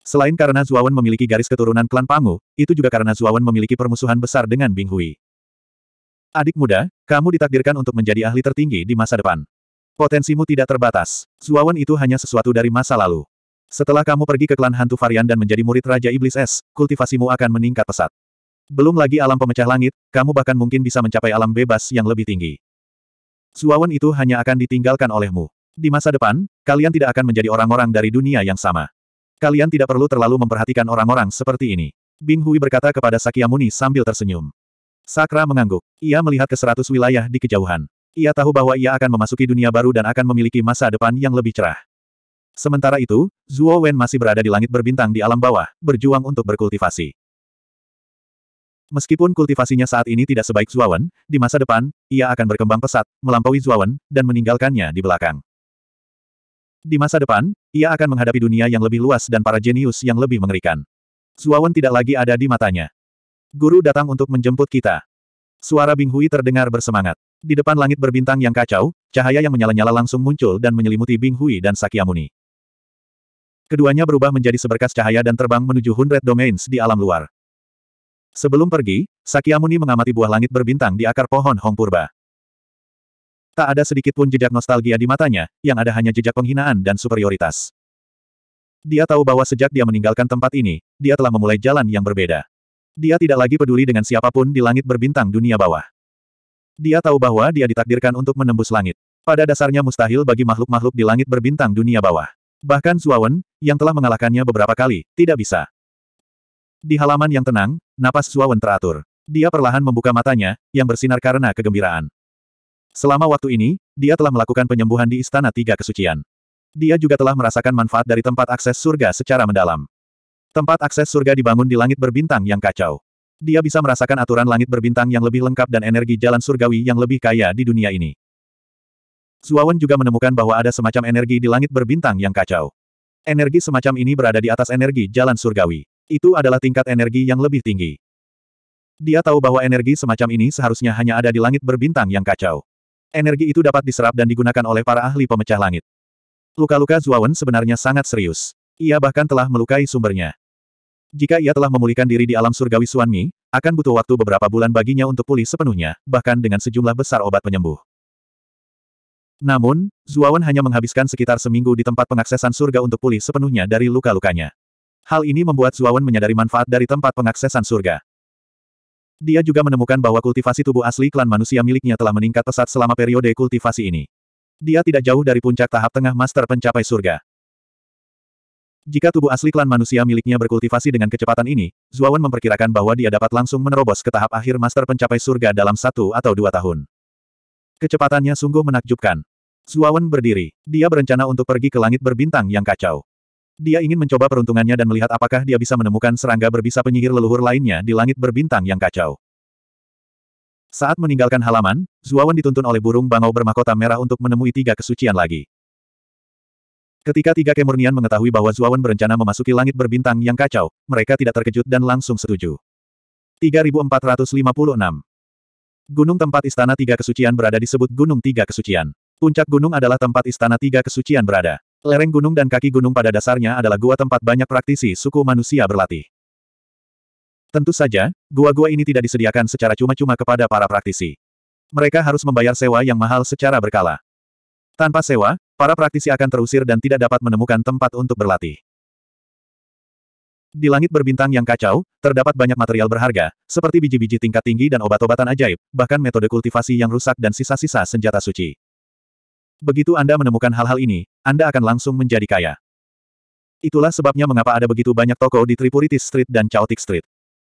Selain karena Zuawan memiliki garis keturunan klan Pangu, itu juga karena Zuawan memiliki permusuhan besar dengan Bing Hui. Adik muda, kamu ditakdirkan untuk menjadi ahli tertinggi di masa depan. Potensimu tidak terbatas. Zuawan itu hanya sesuatu dari masa lalu. Setelah kamu pergi ke klan hantu varian dan menjadi murid Raja Iblis Es, kultivasimu akan meningkat pesat. Belum lagi alam pemecah langit, kamu bahkan mungkin bisa mencapai alam bebas yang lebih tinggi. Suawan itu hanya akan ditinggalkan olehmu. Di masa depan, kalian tidak akan menjadi orang-orang dari dunia yang sama. Kalian tidak perlu terlalu memperhatikan orang-orang seperti ini. Bing Hui berkata kepada Sakyamuni sambil tersenyum. Sakra mengangguk. Ia melihat ke seratus wilayah di kejauhan. Ia tahu bahwa ia akan memasuki dunia baru dan akan memiliki masa depan yang lebih cerah. Sementara itu, Zuo Wen masih berada di langit berbintang di alam bawah, berjuang untuk berkultivasi. Meskipun kultivasinya saat ini tidak sebaik Zuawan, di masa depan, ia akan berkembang pesat, melampaui Zuawan, dan meninggalkannya di belakang. Di masa depan, ia akan menghadapi dunia yang lebih luas dan para jenius yang lebih mengerikan. Zuawan tidak lagi ada di matanya. Guru datang untuk menjemput kita. Suara Bing Hui terdengar bersemangat. Di depan langit berbintang yang kacau, cahaya yang menyala-nyala langsung muncul dan menyelimuti Bing Hui dan Sakyamuni. Keduanya berubah menjadi seberkas cahaya dan terbang menuju Hundred Domains di alam luar. Sebelum pergi, Sakyamuni mengamati buah langit berbintang di akar pohon Hong Purba. Tak ada sedikitpun jejak nostalgia di matanya, yang ada hanya jejak penghinaan dan superioritas. Dia tahu bahwa sejak dia meninggalkan tempat ini, dia telah memulai jalan yang berbeda. Dia tidak lagi peduli dengan siapapun di langit berbintang dunia bawah. Dia tahu bahwa dia ditakdirkan untuk menembus langit. Pada dasarnya mustahil bagi makhluk-makhluk di langit berbintang dunia bawah. Bahkan Zuawan, yang telah mengalahkannya beberapa kali, tidak bisa. Di halaman yang tenang, napas Suawen teratur. Dia perlahan membuka matanya, yang bersinar karena kegembiraan. Selama waktu ini, dia telah melakukan penyembuhan di Istana Tiga Kesucian. Dia juga telah merasakan manfaat dari tempat akses surga secara mendalam. Tempat akses surga dibangun di langit berbintang yang kacau. Dia bisa merasakan aturan langit berbintang yang lebih lengkap dan energi jalan surgawi yang lebih kaya di dunia ini. Suawen juga menemukan bahwa ada semacam energi di langit berbintang yang kacau. Energi semacam ini berada di atas energi jalan surgawi. Itu adalah tingkat energi yang lebih tinggi. Dia tahu bahwa energi semacam ini seharusnya hanya ada di langit berbintang yang kacau. Energi itu dapat diserap dan digunakan oleh para ahli pemecah langit. Luka-luka Zuawan sebenarnya sangat serius. Ia bahkan telah melukai sumbernya. Jika ia telah memulihkan diri di alam surgawi Suanmi, akan butuh waktu beberapa bulan baginya untuk pulih sepenuhnya, bahkan dengan sejumlah besar obat penyembuh. Namun, Zuawan hanya menghabiskan sekitar seminggu di tempat pengaksesan surga untuk pulih sepenuhnya dari luka-lukanya. Hal ini membuat Zuawan menyadari manfaat dari tempat pengaksesan surga. Dia juga menemukan bahwa kultivasi tubuh asli klan manusia miliknya telah meningkat pesat selama periode kultivasi ini. Dia tidak jauh dari puncak tahap tengah master pencapai surga. Jika tubuh asli klan manusia miliknya berkultivasi dengan kecepatan ini, Zuawan memperkirakan bahwa dia dapat langsung menerobos ke tahap akhir master pencapai surga dalam satu atau dua tahun. Kecepatannya sungguh menakjubkan. Zuawan berdiri. Dia berencana untuk pergi ke langit berbintang yang kacau. Dia ingin mencoba peruntungannya dan melihat apakah dia bisa menemukan serangga berbisa penyihir leluhur lainnya di langit berbintang yang kacau. Saat meninggalkan halaman, Zuawan dituntun oleh burung bangau bermakota merah untuk menemui tiga kesucian lagi. Ketika tiga kemurnian mengetahui bahwa Zuawan berencana memasuki langit berbintang yang kacau, mereka tidak terkejut dan langsung setuju. 3456 Gunung tempat istana tiga kesucian berada disebut Gunung Tiga Kesucian. Puncak gunung adalah tempat istana tiga kesucian berada. Lereng gunung dan kaki gunung pada dasarnya adalah gua tempat banyak praktisi suku manusia berlatih. Tentu saja, gua-gua ini tidak disediakan secara cuma-cuma kepada para praktisi. Mereka harus membayar sewa yang mahal secara berkala. Tanpa sewa, para praktisi akan terusir dan tidak dapat menemukan tempat untuk berlatih. Di langit berbintang yang kacau, terdapat banyak material berharga, seperti biji-biji tingkat tinggi dan obat-obatan ajaib, bahkan metode kultivasi yang rusak dan sisa-sisa senjata suci. Begitu Anda menemukan hal-hal ini, Anda akan langsung menjadi kaya. Itulah sebabnya mengapa ada begitu banyak toko di Tripuritis Street dan Chaotic Street.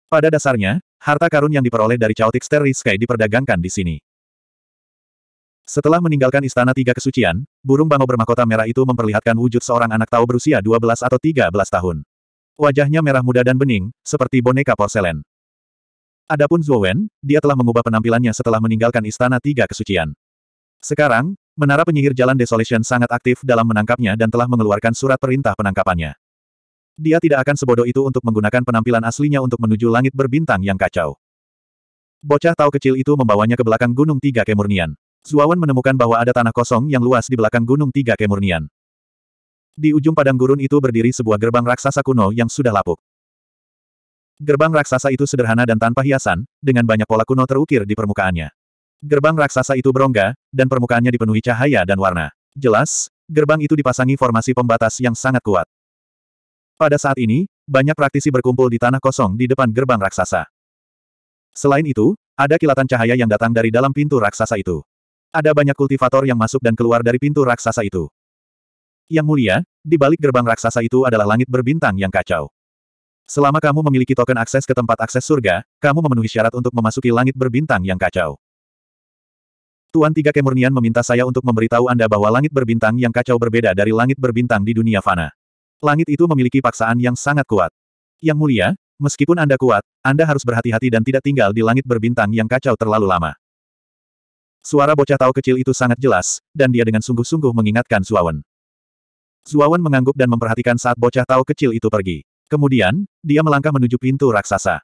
Pada dasarnya, harta karun yang diperoleh dari Chaotic Starry Sky diperdagangkan di sini. Setelah meninggalkan Istana Tiga Kesucian, burung bangau bermahkota merah itu memperlihatkan wujud seorang anak tahu berusia 12 atau 13 tahun. Wajahnya merah muda dan bening, seperti boneka porselen. Adapun Wen, dia telah mengubah penampilannya setelah meninggalkan Istana Tiga Kesucian. Sekarang, Menara penyihir jalan Desolation sangat aktif dalam menangkapnya dan telah mengeluarkan surat perintah penangkapannya. Dia tidak akan sebodoh itu untuk menggunakan penampilan aslinya untuk menuju langit berbintang yang kacau. Bocah tahu kecil itu membawanya ke belakang Gunung Tiga Kemurnian. Zuawan menemukan bahwa ada tanah kosong yang luas di belakang Gunung Tiga Kemurnian. Di ujung padang gurun itu berdiri sebuah gerbang raksasa kuno yang sudah lapuk. Gerbang raksasa itu sederhana dan tanpa hiasan, dengan banyak pola kuno terukir di permukaannya. Gerbang raksasa itu berongga, dan permukaannya dipenuhi cahaya dan warna. Jelas, gerbang itu dipasangi formasi pembatas yang sangat kuat. Pada saat ini, banyak praktisi berkumpul di tanah kosong di depan gerbang raksasa. Selain itu, ada kilatan cahaya yang datang dari dalam pintu raksasa itu. Ada banyak kultivator yang masuk dan keluar dari pintu raksasa itu. Yang mulia, di balik gerbang raksasa itu adalah langit berbintang yang kacau. Selama kamu memiliki token akses ke tempat akses surga, kamu memenuhi syarat untuk memasuki langit berbintang yang kacau. Tuan Tiga Kemurnian meminta saya untuk memberitahu Anda bahwa langit berbintang yang kacau berbeda dari langit berbintang di dunia fana. Langit itu memiliki paksaan yang sangat kuat. Yang mulia, meskipun Anda kuat, Anda harus berhati-hati dan tidak tinggal di langit berbintang yang kacau terlalu lama. Suara bocah tahu kecil itu sangat jelas, dan dia dengan sungguh-sungguh mengingatkan Zuawan. Zuawan mengangguk dan memperhatikan saat bocah tahu kecil itu pergi. Kemudian, dia melangkah menuju pintu raksasa.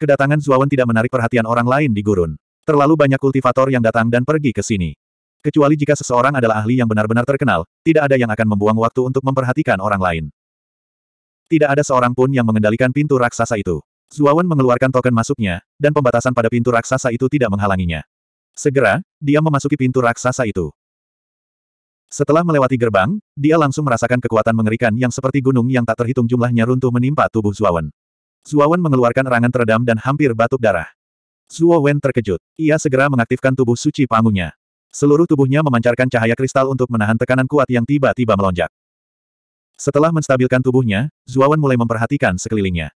Kedatangan Zuawan tidak menarik perhatian orang lain di gurun. Terlalu banyak kultivator yang datang dan pergi ke sini. Kecuali jika seseorang adalah ahli yang benar-benar terkenal, tidak ada yang akan membuang waktu untuk memperhatikan orang lain. Tidak ada seorang pun yang mengendalikan pintu raksasa itu. Zuawan mengeluarkan token masuknya, dan pembatasan pada pintu raksasa itu tidak menghalanginya. Segera, dia memasuki pintu raksasa itu. Setelah melewati gerbang, dia langsung merasakan kekuatan mengerikan yang seperti gunung yang tak terhitung jumlahnya runtuh menimpa tubuh Zuawan. Zuawan mengeluarkan erangan teredam dan hampir batuk darah. Zuo Wen terkejut. Ia segera mengaktifkan tubuh suci pangunya. Seluruh tubuhnya memancarkan cahaya kristal untuk menahan tekanan kuat yang tiba-tiba melonjak. Setelah menstabilkan tubuhnya, Zuo Wen mulai memperhatikan sekelilingnya.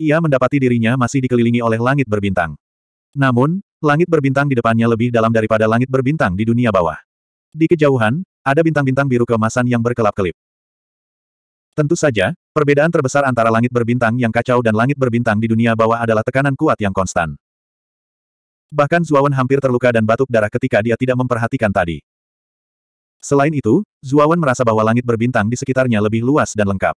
Ia mendapati dirinya masih dikelilingi oleh langit berbintang. Namun, langit berbintang di depannya lebih dalam daripada langit berbintang di dunia bawah. Di kejauhan, ada bintang-bintang biru keemasan yang berkelap-kelip. Tentu saja, perbedaan terbesar antara langit berbintang yang kacau dan langit berbintang di dunia bawah adalah tekanan kuat yang konstan. Bahkan Zuawan hampir terluka dan batuk darah ketika dia tidak memperhatikan tadi. Selain itu, Zuawan merasa bahwa langit berbintang di sekitarnya lebih luas dan lengkap.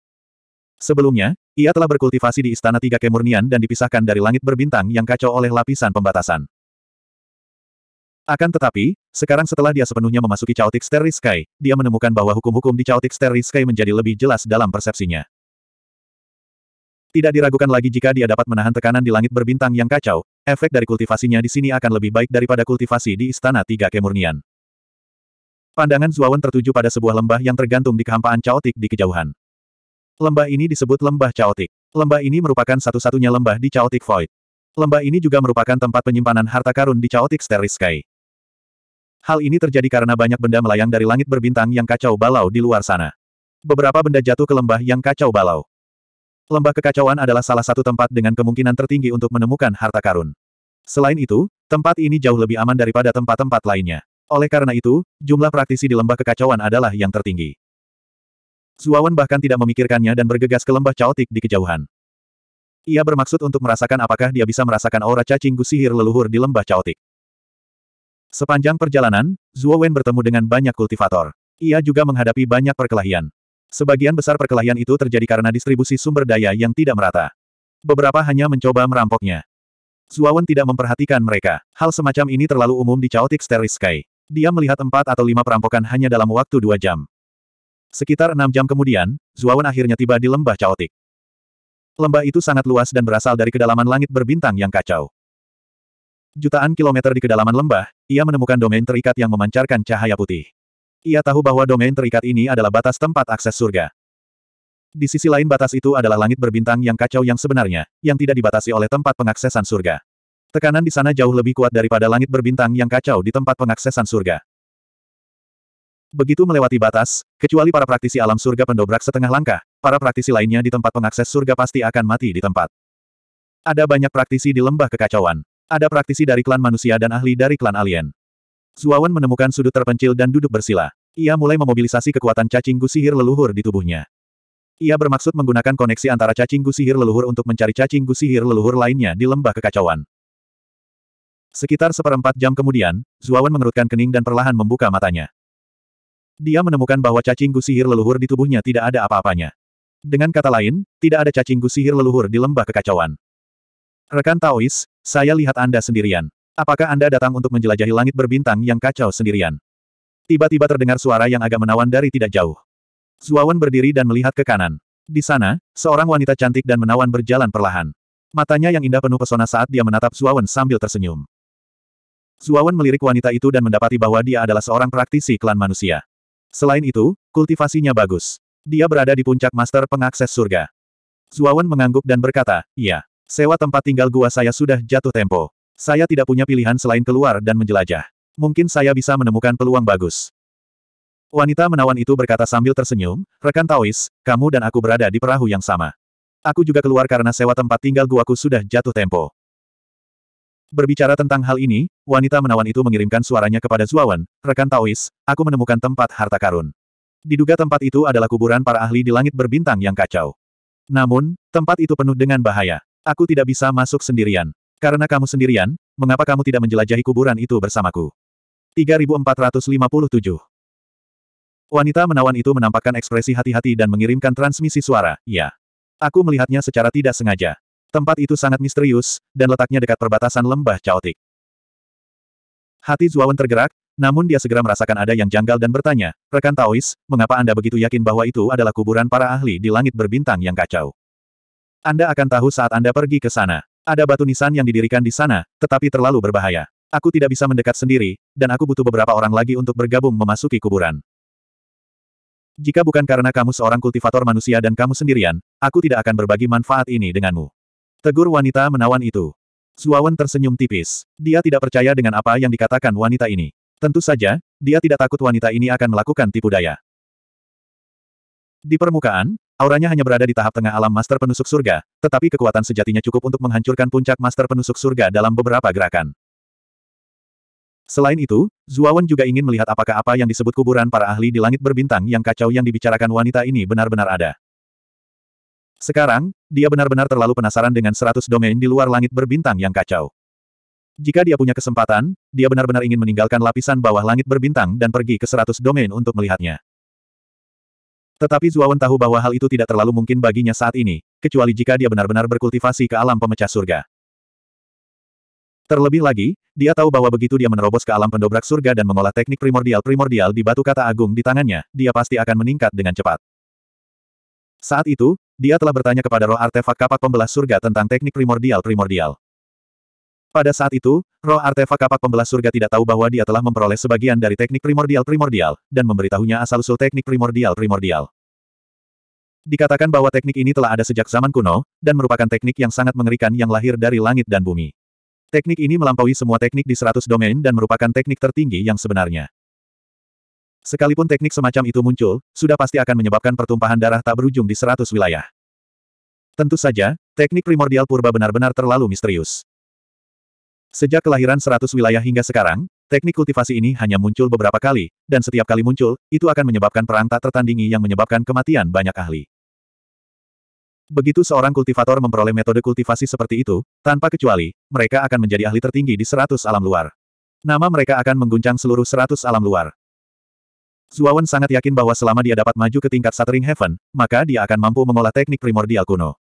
Sebelumnya, ia telah berkultivasi di Istana Tiga Kemurnian dan dipisahkan dari langit berbintang yang kacau oleh lapisan pembatasan. Akan tetapi, sekarang setelah dia sepenuhnya memasuki Chaotic Starry Sky, dia menemukan bahwa hukum-hukum di Chaotic Starry Sky menjadi lebih jelas dalam persepsinya. Tidak diragukan lagi jika dia dapat menahan tekanan di langit berbintang yang kacau, Efek dari kultivasinya di sini akan lebih baik daripada kultivasi di Istana Tiga Kemurnian. Pandangan Zuawan tertuju pada sebuah lembah yang tergantung di kehampaan caotik di kejauhan. Lembah ini disebut Lembah Caotik. Lembah ini merupakan satu-satunya lembah di Chaotic Void. Lembah ini juga merupakan tempat penyimpanan harta karun di Chaotic Steris Sky. Hal ini terjadi karena banyak benda melayang dari langit berbintang yang kacau balau di luar sana. Beberapa benda jatuh ke lembah yang kacau balau. Lembah Kekacauan adalah salah satu tempat dengan kemungkinan tertinggi untuk menemukan harta karun. Selain itu, tempat ini jauh lebih aman daripada tempat-tempat lainnya. Oleh karena itu, jumlah praktisi di Lembah Kekacauan adalah yang tertinggi. Zuawan bahkan tidak memikirkannya dan bergegas ke Lembah caotik di kejauhan. Ia bermaksud untuk merasakan apakah dia bisa merasakan aura cacing gusihir leluhur di Lembah caotik. Sepanjang perjalanan, Zuo bertemu dengan banyak kultivator. Ia juga menghadapi banyak perkelahian. Sebagian besar perkelahian itu terjadi karena distribusi sumber daya yang tidak merata. Beberapa hanya mencoba merampoknya. Zuawan tidak memperhatikan mereka. Hal semacam ini terlalu umum di Chaotic Starry Sky. Dia melihat empat atau lima perampokan hanya dalam waktu dua jam. Sekitar enam jam kemudian, Zuawan akhirnya tiba di lembah Chaotic. Lembah itu sangat luas dan berasal dari kedalaman langit berbintang yang kacau. Jutaan kilometer di kedalaman lembah, ia menemukan domain terikat yang memancarkan cahaya putih. Ia tahu bahwa domain terikat ini adalah batas tempat akses surga. Di sisi lain batas itu adalah langit berbintang yang kacau yang sebenarnya, yang tidak dibatasi oleh tempat pengaksesan surga. Tekanan di sana jauh lebih kuat daripada langit berbintang yang kacau di tempat pengaksesan surga. Begitu melewati batas, kecuali para praktisi alam surga pendobrak setengah langkah, para praktisi lainnya di tempat pengakses surga pasti akan mati di tempat. Ada banyak praktisi di lembah kekacauan. Ada praktisi dari klan manusia dan ahli dari klan alien. Zuawan menemukan sudut terpencil dan duduk bersila. Ia mulai memobilisasi kekuatan cacing gusihir leluhur di tubuhnya. Ia bermaksud menggunakan koneksi antara cacing gusihir leluhur untuk mencari cacing gusihir leluhur lainnya di lembah kekacauan. Sekitar seperempat jam kemudian, Zuawan mengerutkan kening dan perlahan membuka matanya. Dia menemukan bahwa cacing gusihir leluhur di tubuhnya tidak ada apa-apanya. Dengan kata lain, tidak ada cacing gusihir leluhur di lembah kekacauan. Rekan Taois, saya lihat Anda sendirian. Apakah Anda datang untuk menjelajahi langit berbintang yang kacau sendirian? Tiba-tiba terdengar suara yang agak menawan dari tidak jauh. Zuawan berdiri dan melihat ke kanan. Di sana, seorang wanita cantik dan menawan berjalan perlahan. Matanya yang indah penuh pesona saat dia menatap Zuawan sambil tersenyum. Zuawan melirik wanita itu dan mendapati bahwa dia adalah seorang praktisi klan manusia. Selain itu, kultivasinya bagus. Dia berada di puncak master pengakses surga. Zuawan mengangguk dan berkata, Iya, sewa tempat tinggal gua saya sudah jatuh tempo. Saya tidak punya pilihan selain keluar dan menjelajah. Mungkin saya bisa menemukan peluang bagus. Wanita menawan itu berkata sambil tersenyum, rekan Taois, kamu dan aku berada di perahu yang sama. Aku juga keluar karena sewa tempat tinggal guaku sudah jatuh tempo. Berbicara tentang hal ini, wanita menawan itu mengirimkan suaranya kepada Zuawan, rekan Taois, aku menemukan tempat harta karun. Diduga tempat itu adalah kuburan para ahli di langit berbintang yang kacau. Namun, tempat itu penuh dengan bahaya. Aku tidak bisa masuk sendirian. Karena kamu sendirian, mengapa kamu tidak menjelajahi kuburan itu bersamaku? 3457 Wanita menawan itu menampakkan ekspresi hati-hati dan mengirimkan transmisi suara, ya. Aku melihatnya secara tidak sengaja. Tempat itu sangat misterius, dan letaknya dekat perbatasan lembah caotik. Hati Zuawan tergerak, namun dia segera merasakan ada yang janggal dan bertanya, Rekan Taois, mengapa Anda begitu yakin bahwa itu adalah kuburan para ahli di langit berbintang yang kacau? Anda akan tahu saat Anda pergi ke sana. Ada batu nisan yang didirikan di sana, tetapi terlalu berbahaya. Aku tidak bisa mendekat sendiri, dan aku butuh beberapa orang lagi untuk bergabung memasuki kuburan. Jika bukan karena kamu seorang kultivator manusia dan kamu sendirian, aku tidak akan berbagi manfaat ini denganmu. Tegur wanita menawan itu. Zuawan tersenyum tipis. Dia tidak percaya dengan apa yang dikatakan wanita ini. Tentu saja, dia tidak takut wanita ini akan melakukan tipu daya. Di permukaan, Auranya hanya berada di tahap tengah alam Master Penusuk Surga, tetapi kekuatan sejatinya cukup untuk menghancurkan puncak Master Penusuk Surga dalam beberapa gerakan. Selain itu, Zuawan juga ingin melihat apakah apa yang disebut kuburan para ahli di langit berbintang yang kacau yang dibicarakan wanita ini benar-benar ada. Sekarang, dia benar-benar terlalu penasaran dengan seratus domain di luar langit berbintang yang kacau. Jika dia punya kesempatan, dia benar-benar ingin meninggalkan lapisan bawah langit berbintang dan pergi ke seratus domain untuk melihatnya. Tetapi Zuawan tahu bahwa hal itu tidak terlalu mungkin baginya saat ini, kecuali jika dia benar-benar berkultivasi ke alam pemecah surga. Terlebih lagi, dia tahu bahwa begitu dia menerobos ke alam pendobrak surga dan mengolah teknik primordial-primordial di batu kata agung di tangannya, dia pasti akan meningkat dengan cepat. Saat itu, dia telah bertanya kepada roh artefak kapak pembelah surga tentang teknik primordial-primordial. Pada saat itu, roh artefak kapak pembelah surga tidak tahu bahwa dia telah memperoleh sebagian dari teknik primordial-primordial, dan memberitahunya asal-usul teknik primordial-primordial. Dikatakan bahwa teknik ini telah ada sejak zaman kuno, dan merupakan teknik yang sangat mengerikan yang lahir dari langit dan bumi. Teknik ini melampaui semua teknik di seratus domain dan merupakan teknik tertinggi yang sebenarnya. Sekalipun teknik semacam itu muncul, sudah pasti akan menyebabkan pertumpahan darah tak berujung di seratus wilayah. Tentu saja, teknik primordial purba benar-benar terlalu misterius. Sejak kelahiran seratus wilayah hingga sekarang, teknik kultivasi ini hanya muncul beberapa kali, dan setiap kali muncul, itu akan menyebabkan perang tak tertandingi yang menyebabkan kematian banyak ahli. Begitu seorang kultivator memperoleh metode kultivasi seperti itu, tanpa kecuali, mereka akan menjadi ahli tertinggi di seratus alam luar. Nama mereka akan mengguncang seluruh seratus alam luar. Zuawan sangat yakin bahwa selama dia dapat maju ke tingkat Shattering Heaven, maka dia akan mampu mengolah teknik primordial kuno.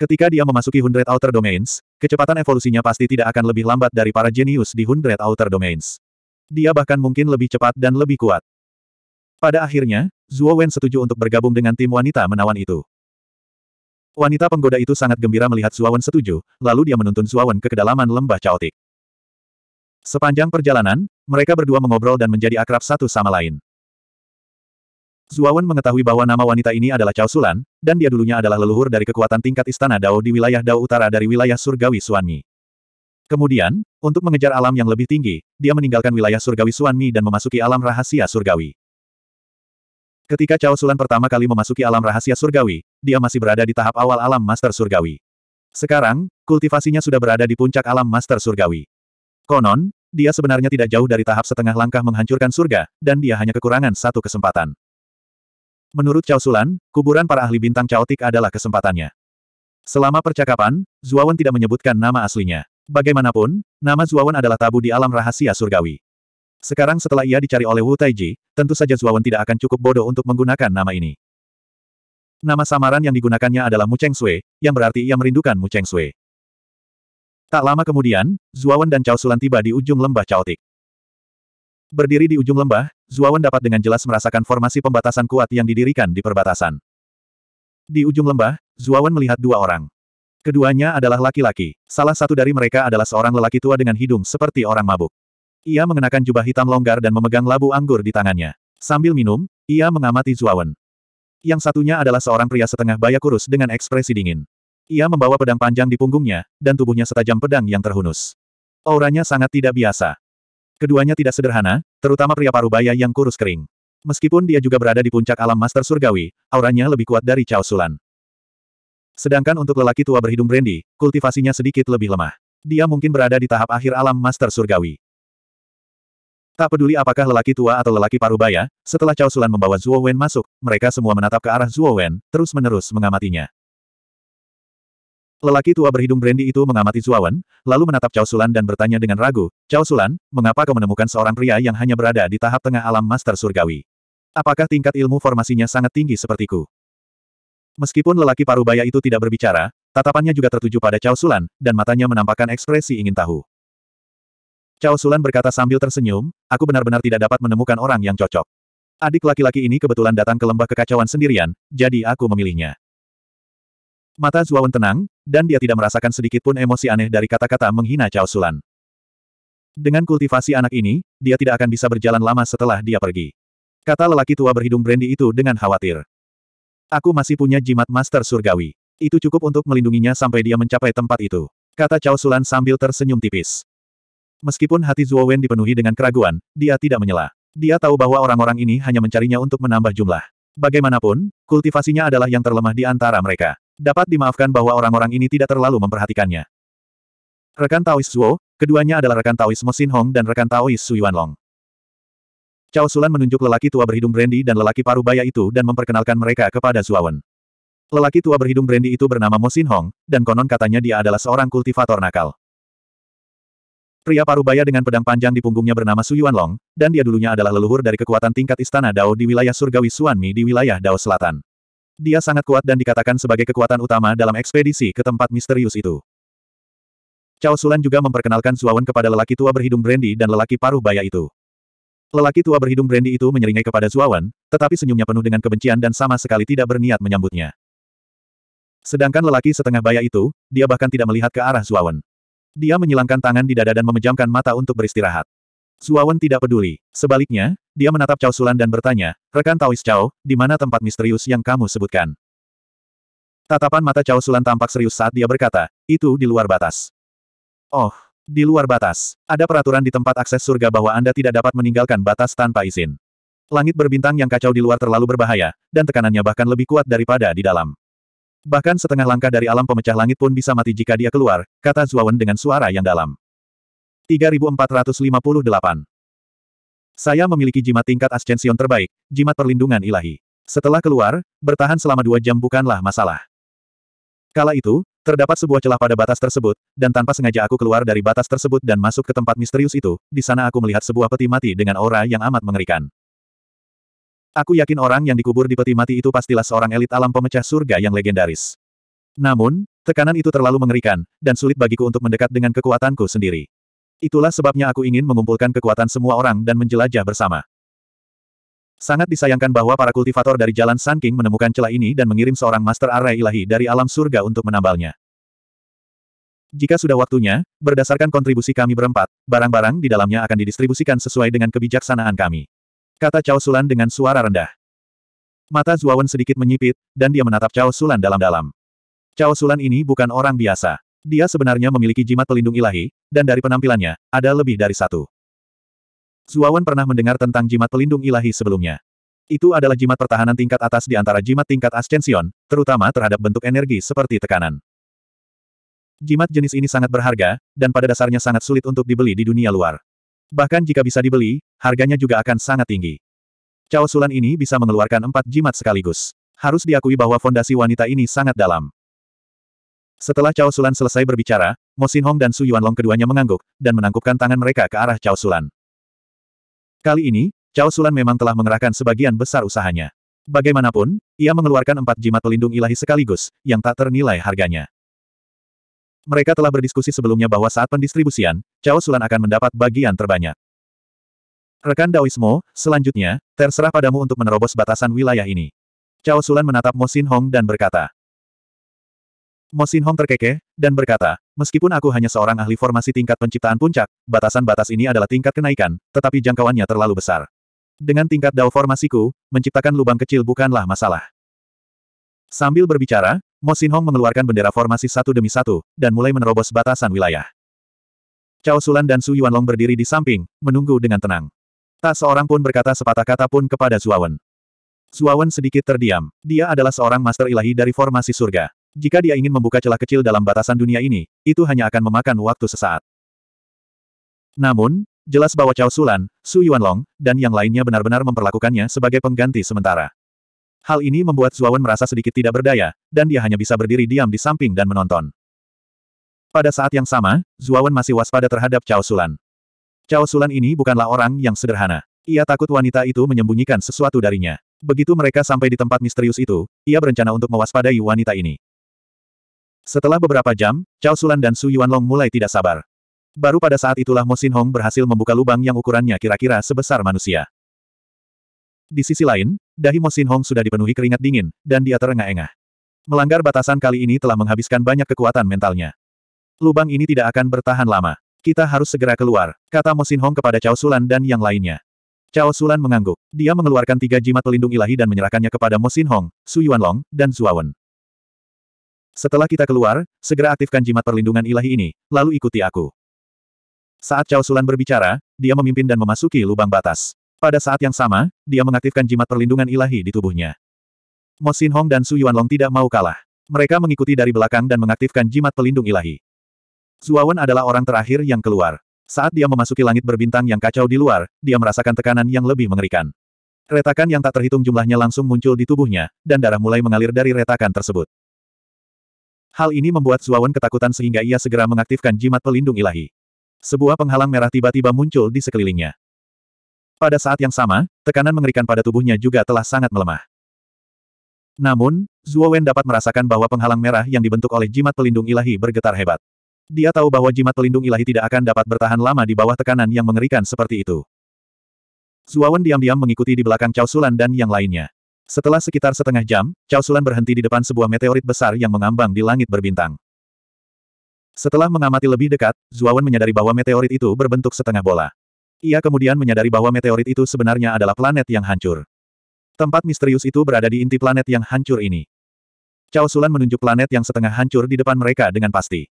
Ketika dia memasuki Hundred Outer Domains, Kecepatan evolusinya pasti tidak akan lebih lambat dari para jenius di Hundred Outer Domains. Dia bahkan mungkin lebih cepat dan lebih kuat. Pada akhirnya, Zuo Wen setuju untuk bergabung dengan tim wanita menawan itu. Wanita penggoda itu sangat gembira melihat Wen setuju, lalu dia menuntun Wen ke kedalaman lembah caotik. Sepanjang perjalanan, mereka berdua mengobrol dan menjadi akrab satu sama lain. Zuawan mengetahui bahwa nama wanita ini adalah Cao Sulan, dan dia dulunya adalah leluhur dari kekuatan tingkat Istana Dao di wilayah Dao Utara dari wilayah Surgawi Suanmi. Kemudian, untuk mengejar alam yang lebih tinggi, dia meninggalkan wilayah Surgawi Suanmi dan memasuki alam rahasia Surgawi. Ketika Cao Sulan pertama kali memasuki alam rahasia Surgawi, dia masih berada di tahap awal alam Master Surgawi. Sekarang, kultivasinya sudah berada di puncak alam Master Surgawi. Konon, dia sebenarnya tidak jauh dari tahap setengah langkah menghancurkan surga, dan dia hanya kekurangan satu kesempatan. Menurut Cao Sulan, kuburan para ahli bintang caotik adalah kesempatannya. Selama percakapan, Zuawan tidak menyebutkan nama aslinya. Bagaimanapun, nama Zuawan adalah tabu di alam rahasia surgawi. Sekarang setelah ia dicari oleh Wu Taiji, tentu saja Zuawan tidak akan cukup bodoh untuk menggunakan nama ini. Nama samaran yang digunakannya adalah Mu Cheng Sui, yang berarti ia merindukan Mu Cheng Sui. Tak lama kemudian, Zuawan dan Cao Sulan tiba di ujung lembah caotik. Berdiri di ujung lembah, Zuawan dapat dengan jelas merasakan formasi pembatasan kuat yang didirikan di perbatasan. Di ujung lembah, Zuawan melihat dua orang. Keduanya adalah laki-laki. Salah satu dari mereka adalah seorang lelaki tua dengan hidung seperti orang mabuk. Ia mengenakan jubah hitam longgar dan memegang labu anggur di tangannya. Sambil minum, ia mengamati Zuawan. Yang satunya adalah seorang pria setengah baya kurus dengan ekspresi dingin. Ia membawa pedang panjang di punggungnya, dan tubuhnya setajam pedang yang terhunus. Auranya sangat tidak biasa. Keduanya tidak sederhana, terutama pria parubaya yang kurus kering. Meskipun dia juga berada di puncak alam master surgawi, auranya lebih kuat dari Chao Sulan. Sedangkan untuk lelaki tua berhidung brandy, kultivasinya sedikit lebih lemah. Dia mungkin berada di tahap akhir alam master surgawi. Tak peduli apakah lelaki tua atau lelaki parubaya, setelah Chao Sulan membawa Zhuo Wen masuk, mereka semua menatap ke arah Zhuo Wen, terus-menerus mengamatinya. Lelaki tua berhidung brandy itu mengamati Zuawan, lalu menatap Cao Sulan dan bertanya dengan ragu, Cao Sulan, mengapa kau menemukan seorang pria yang hanya berada di tahap tengah alam master surgawi? Apakah tingkat ilmu formasinya sangat tinggi sepertiku? Meskipun lelaki parubaya itu tidak berbicara, tatapannya juga tertuju pada Cao Sulan, dan matanya menampakkan ekspresi ingin tahu. Cao Sulan berkata sambil tersenyum, aku benar-benar tidak dapat menemukan orang yang cocok. Adik laki-laki ini kebetulan datang ke lembah kekacauan sendirian, jadi aku memilihnya. Mata Zuawan tenang, dan dia tidak merasakan sedikit pun emosi aneh dari kata-kata menghina Cao Sulan. Dengan kultivasi anak ini, dia tidak akan bisa berjalan lama setelah dia pergi. Kata lelaki tua berhidung brandy itu dengan khawatir. Aku masih punya jimat master surgawi. Itu cukup untuk melindunginya sampai dia mencapai tempat itu. Kata Cao Sulan sambil tersenyum tipis. Meskipun hati Zuo Wen dipenuhi dengan keraguan, dia tidak menyela. Dia tahu bahwa orang-orang ini hanya mencarinya untuk menambah jumlah. Bagaimanapun, kultivasinya adalah yang terlemah di antara mereka. Dapat dimaafkan bahwa orang-orang ini tidak terlalu memperhatikannya. Rekan Taois Zuo, keduanya adalah rekan Taois Mosin Hong dan rekan Taois Yuan Long. Cao Sulan menunjuk lelaki tua berhidung Brandy dan lelaki paruh baya itu dan memperkenalkan mereka kepada Wen. Lelaki tua berhidung Brandy itu bernama Mosin Hong, dan konon katanya dia adalah seorang kultivator nakal. Pria baya dengan pedang panjang di punggungnya bernama Su Yuan Long, dan dia dulunya adalah leluhur dari kekuatan tingkat istana Dao di wilayah surgawi Suanmi di wilayah Dao Selatan. Dia sangat kuat dan dikatakan sebagai kekuatan utama dalam ekspedisi ke tempat misterius itu. Cao Sulan juga memperkenalkan Suawan kepada lelaki tua berhidung brandy dan lelaki paruh baya itu. Lelaki tua berhidung brandy itu menyeringai kepada Suawan, tetapi senyumnya penuh dengan kebencian dan sama sekali tidak berniat menyambutnya. Sedangkan lelaki setengah baya itu, dia bahkan tidak melihat ke arah Suawan. Dia menyilangkan tangan di dada dan memejamkan mata untuk beristirahat. Suawan tidak peduli. Sebaliknya, dia menatap Cao Sulan dan bertanya, rekan Taois Cao, di mana tempat misterius yang kamu sebutkan? Tatapan mata Cao Sulan tampak serius saat dia berkata, itu di luar batas. Oh, di luar batas. Ada peraturan di tempat akses surga bahwa Anda tidak dapat meninggalkan batas tanpa izin. Langit berbintang yang kacau di luar terlalu berbahaya, dan tekanannya bahkan lebih kuat daripada di dalam. Bahkan setengah langkah dari alam pemecah langit pun bisa mati jika dia keluar, kata Zuawan dengan suara yang dalam. 3458 saya memiliki jimat tingkat ascension terbaik, jimat perlindungan ilahi. Setelah keluar, bertahan selama dua jam bukanlah masalah. Kala itu, terdapat sebuah celah pada batas tersebut, dan tanpa sengaja aku keluar dari batas tersebut dan masuk ke tempat misterius itu, di sana aku melihat sebuah peti mati dengan aura yang amat mengerikan. Aku yakin orang yang dikubur di peti mati itu pastilah seorang elit alam pemecah surga yang legendaris. Namun, tekanan itu terlalu mengerikan, dan sulit bagiku untuk mendekat dengan kekuatanku sendiri. Itulah sebabnya aku ingin mengumpulkan kekuatan semua orang dan menjelajah bersama. Sangat disayangkan bahwa para kultivator dari Jalan Sanking menemukan celah ini dan mengirim seorang Master Array Ilahi dari alam surga untuk menambalnya. Jika sudah waktunya, berdasarkan kontribusi kami berempat, barang-barang di dalamnya akan didistribusikan sesuai dengan kebijaksanaan kami. Kata Cao Sulan dengan suara rendah. Mata Zuawan sedikit menyipit, dan dia menatap Cao Sulan dalam-dalam. Cao Sulan ini bukan orang biasa. Dia sebenarnya memiliki jimat pelindung ilahi, dan dari penampilannya, ada lebih dari satu. Zuawan pernah mendengar tentang jimat pelindung ilahi sebelumnya. Itu adalah jimat pertahanan tingkat atas di antara jimat tingkat ascension, terutama terhadap bentuk energi seperti tekanan. Jimat jenis ini sangat berharga, dan pada dasarnya sangat sulit untuk dibeli di dunia luar. Bahkan jika bisa dibeli, harganya juga akan sangat tinggi. Cao Sulan ini bisa mengeluarkan empat jimat sekaligus. Harus diakui bahwa fondasi wanita ini sangat dalam. Setelah Cao Sulan selesai berbicara, Mo Xin Hong dan Su Long keduanya mengangguk, dan menangkupkan tangan mereka ke arah Cao Sulan. Kali ini, Cao Sulan memang telah mengerahkan sebagian besar usahanya. Bagaimanapun, ia mengeluarkan empat jimat pelindung ilahi sekaligus, yang tak ternilai harganya. Mereka telah berdiskusi sebelumnya bahwa saat pendistribusian, Cao Sulan akan mendapat bagian terbanyak. Rekan Daoismo, selanjutnya, terserah padamu untuk menerobos batasan wilayah ini. Cao Sulan menatap Mo Xin Hong dan berkata, Mo Sin Hong terkekeh, dan berkata, meskipun aku hanya seorang ahli formasi tingkat penciptaan puncak, batasan-batas ini adalah tingkat kenaikan, tetapi jangkauannya terlalu besar. Dengan tingkat dao formasiku, menciptakan lubang kecil bukanlah masalah. Sambil berbicara, Mo Sin Hong mengeluarkan bendera formasi satu demi satu, dan mulai menerobos batasan wilayah. Cao Sulan dan Su Yuanlong berdiri di samping, menunggu dengan tenang. Tak seorang pun berkata sepatah kata pun kepada Zuawan. Zuawan sedikit terdiam. Dia adalah seorang master ilahi dari formasi surga. Jika dia ingin membuka celah kecil dalam batasan dunia ini, itu hanya akan memakan waktu sesaat. Namun, jelas bahwa Cao Sulan, Su Yuanlong, dan yang lainnya benar-benar memperlakukannya sebagai pengganti sementara. Hal ini membuat Zuawan merasa sedikit tidak berdaya, dan dia hanya bisa berdiri diam di samping dan menonton. Pada saat yang sama, Zuawan masih waspada terhadap Cao Sulan. Cao Sulan ini bukanlah orang yang sederhana. Ia takut wanita itu menyembunyikan sesuatu darinya. Begitu mereka sampai di tempat misterius itu, ia berencana untuk mewaspadai wanita ini. Setelah beberapa jam, Cao Sulan dan Su Yuanlong mulai tidak sabar. Baru pada saat itulah Mo Xin Hong berhasil membuka lubang yang ukurannya kira-kira sebesar manusia. Di sisi lain, dahi Mo Xin Hong sudah dipenuhi keringat dingin, dan dia terengah-engah. Melanggar batasan kali ini telah menghabiskan banyak kekuatan mentalnya. Lubang ini tidak akan bertahan lama. Kita harus segera keluar, kata Mo Xin Hong kepada Cao Sulan dan yang lainnya. Cao Sulan mengangguk. Dia mengeluarkan tiga jimat pelindung ilahi dan menyerahkannya kepada Mo Xin Hong, Su Yuanlong, dan Zuawan. Setelah kita keluar, segera aktifkan jimat perlindungan ilahi ini, lalu ikuti aku. Saat Cao Sulan berbicara, dia memimpin dan memasuki lubang batas. Pada saat yang sama, dia mengaktifkan jimat perlindungan ilahi di tubuhnya. Mo Xin Hong dan Su Yuanlong tidak mau kalah. Mereka mengikuti dari belakang dan mengaktifkan jimat pelindung ilahi. Zuawan adalah orang terakhir yang keluar. Saat dia memasuki langit berbintang yang kacau di luar, dia merasakan tekanan yang lebih mengerikan. Retakan yang tak terhitung jumlahnya langsung muncul di tubuhnya, dan darah mulai mengalir dari retakan tersebut. Hal ini membuat Zuawan ketakutan sehingga ia segera mengaktifkan jimat pelindung ilahi. Sebuah penghalang merah tiba-tiba muncul di sekelilingnya. Pada saat yang sama, tekanan mengerikan pada tubuhnya juga telah sangat melemah. Namun, Zuowen dapat merasakan bahwa penghalang merah yang dibentuk oleh jimat pelindung ilahi bergetar hebat. Dia tahu bahwa jimat pelindung ilahi tidak akan dapat bertahan lama di bawah tekanan yang mengerikan seperti itu. Zuawan diam-diam mengikuti di belakang Cao Sulan dan yang lainnya. Setelah sekitar setengah jam, Chao Sulan berhenti di depan sebuah meteorit besar yang mengambang di langit berbintang. Setelah mengamati lebih dekat, Zuawan menyadari bahwa meteorit itu berbentuk setengah bola. Ia kemudian menyadari bahwa meteorit itu sebenarnya adalah planet yang hancur. Tempat misterius itu berada di inti planet yang hancur ini. Chao Sulan menunjuk planet yang setengah hancur di depan mereka dengan pasti.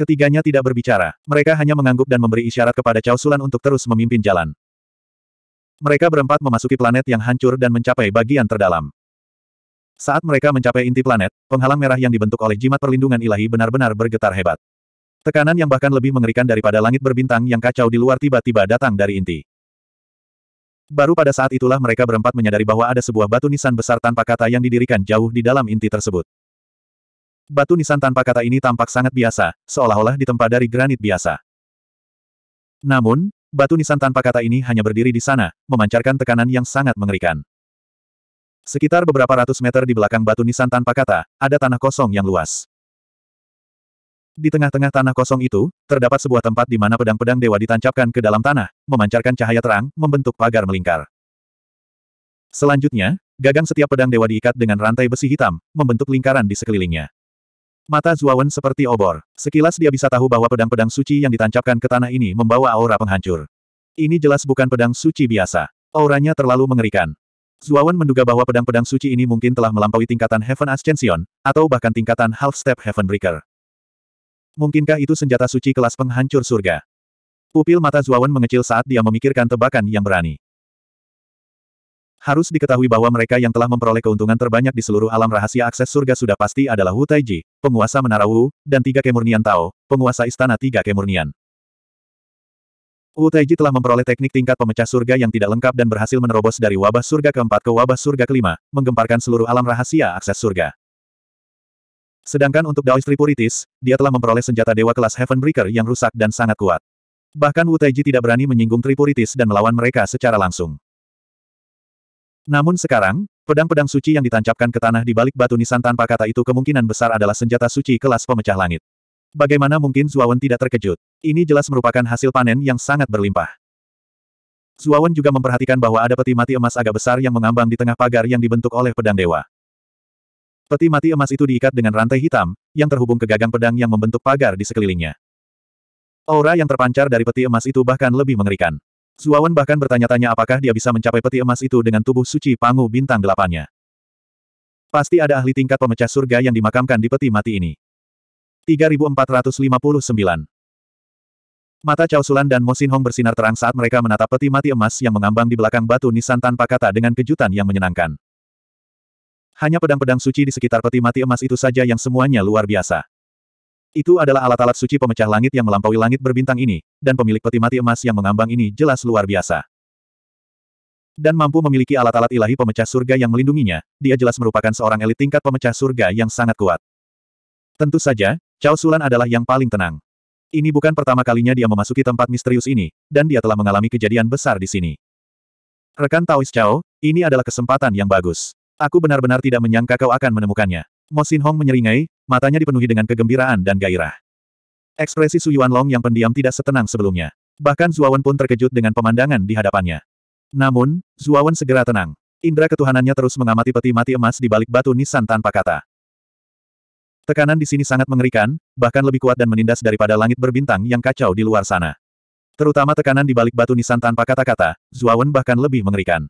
Ketiganya tidak berbicara, mereka hanya mengangguk dan memberi isyarat kepada Chao Sulan untuk terus memimpin jalan. Mereka berempat memasuki planet yang hancur dan mencapai bagian terdalam. Saat mereka mencapai inti planet, penghalang merah yang dibentuk oleh jimat perlindungan ilahi benar-benar bergetar hebat. Tekanan yang bahkan lebih mengerikan daripada langit berbintang yang kacau di luar tiba-tiba datang dari inti. Baru pada saat itulah mereka berempat menyadari bahwa ada sebuah batu nisan besar tanpa kata yang didirikan jauh di dalam inti tersebut. Batu nisan tanpa kata ini tampak sangat biasa, seolah-olah ditempa dari granit biasa. Namun, Batu nisan tanpa kata ini hanya berdiri di sana, memancarkan tekanan yang sangat mengerikan. Sekitar beberapa ratus meter di belakang batu nisan tanpa kata, ada tanah kosong yang luas. Di tengah-tengah tanah kosong itu, terdapat sebuah tempat di mana pedang-pedang dewa ditancapkan ke dalam tanah, memancarkan cahaya terang, membentuk pagar melingkar. Selanjutnya, gagang setiap pedang dewa diikat dengan rantai besi hitam, membentuk lingkaran di sekelilingnya. Mata Zuawan seperti obor. Sekilas dia bisa tahu bahwa pedang-pedang suci yang ditancapkan ke tanah ini membawa aura penghancur. Ini jelas bukan pedang suci biasa. Auranya terlalu mengerikan. Zuawan menduga bahwa pedang-pedang suci ini mungkin telah melampaui tingkatan Heaven Ascension, atau bahkan tingkatan Half-Step Heaven Breaker. Mungkinkah itu senjata suci kelas penghancur surga? Pupil mata Zuawan mengecil saat dia memikirkan tebakan yang berani. Harus diketahui bahwa mereka yang telah memperoleh keuntungan terbanyak di seluruh alam rahasia akses surga sudah pasti adalah Wu Taiji, penguasa Menara Wu, dan Tiga Kemurnian Tao, penguasa Istana Tiga Kemurnian. Wu Taiji telah memperoleh teknik tingkat pemecah surga yang tidak lengkap dan berhasil menerobos dari wabah surga keempat ke wabah surga kelima, menggemparkan seluruh alam rahasia akses surga. Sedangkan untuk Daoist Puritis, dia telah memperoleh senjata dewa kelas Heavenbreaker yang rusak dan sangat kuat. Bahkan Wu Taiji tidak berani menyinggung Tripuritis dan melawan mereka secara langsung. Namun sekarang, pedang-pedang suci yang ditancapkan ke tanah di balik batu nisan tanpa kata itu kemungkinan besar adalah senjata suci kelas pemecah langit. Bagaimana mungkin Zuawan tidak terkejut? Ini jelas merupakan hasil panen yang sangat berlimpah. Zuawan juga memperhatikan bahwa ada peti mati emas agak besar yang mengambang di tengah pagar yang dibentuk oleh pedang dewa. Peti mati emas itu diikat dengan rantai hitam, yang terhubung ke gagang pedang yang membentuk pagar di sekelilingnya. Aura yang terpancar dari peti emas itu bahkan lebih mengerikan. Suawan bahkan bertanya-tanya apakah dia bisa mencapai peti emas itu dengan tubuh suci Pangu bintang delapannya. Pasti ada ahli tingkat pemecah surga yang dimakamkan di peti mati ini. 3459 Mata Cao Sulan dan Mo Hong bersinar terang saat mereka menatap peti mati emas yang mengambang di belakang batu nisan tanpa kata dengan kejutan yang menyenangkan. Hanya pedang-pedang suci di sekitar peti mati emas itu saja yang semuanya luar biasa. Itu adalah alat-alat suci pemecah langit yang melampaui langit berbintang ini, dan pemilik peti mati emas yang mengambang ini jelas luar biasa. Dan mampu memiliki alat-alat ilahi pemecah surga yang melindunginya, dia jelas merupakan seorang elit tingkat pemecah surga yang sangat kuat. Tentu saja, Cao Sulan adalah yang paling tenang. Ini bukan pertama kalinya dia memasuki tempat misterius ini, dan dia telah mengalami kejadian besar di sini. Rekan Taois Cao, ini adalah kesempatan yang bagus. Aku benar-benar tidak menyangka kau akan menemukannya. Mo Xin Hong menyeringai, matanya dipenuhi dengan kegembiraan dan gairah. Ekspresi Su Long yang pendiam tidak setenang sebelumnya. Bahkan Zuawan pun terkejut dengan pemandangan di hadapannya. Namun, Zuawan segera tenang. Indra ketuhanannya terus mengamati peti mati emas di balik batu nisan tanpa kata. Tekanan di sini sangat mengerikan, bahkan lebih kuat dan menindas daripada langit berbintang yang kacau di luar sana. Terutama tekanan di balik batu nisan tanpa kata-kata, Zuawan bahkan lebih mengerikan.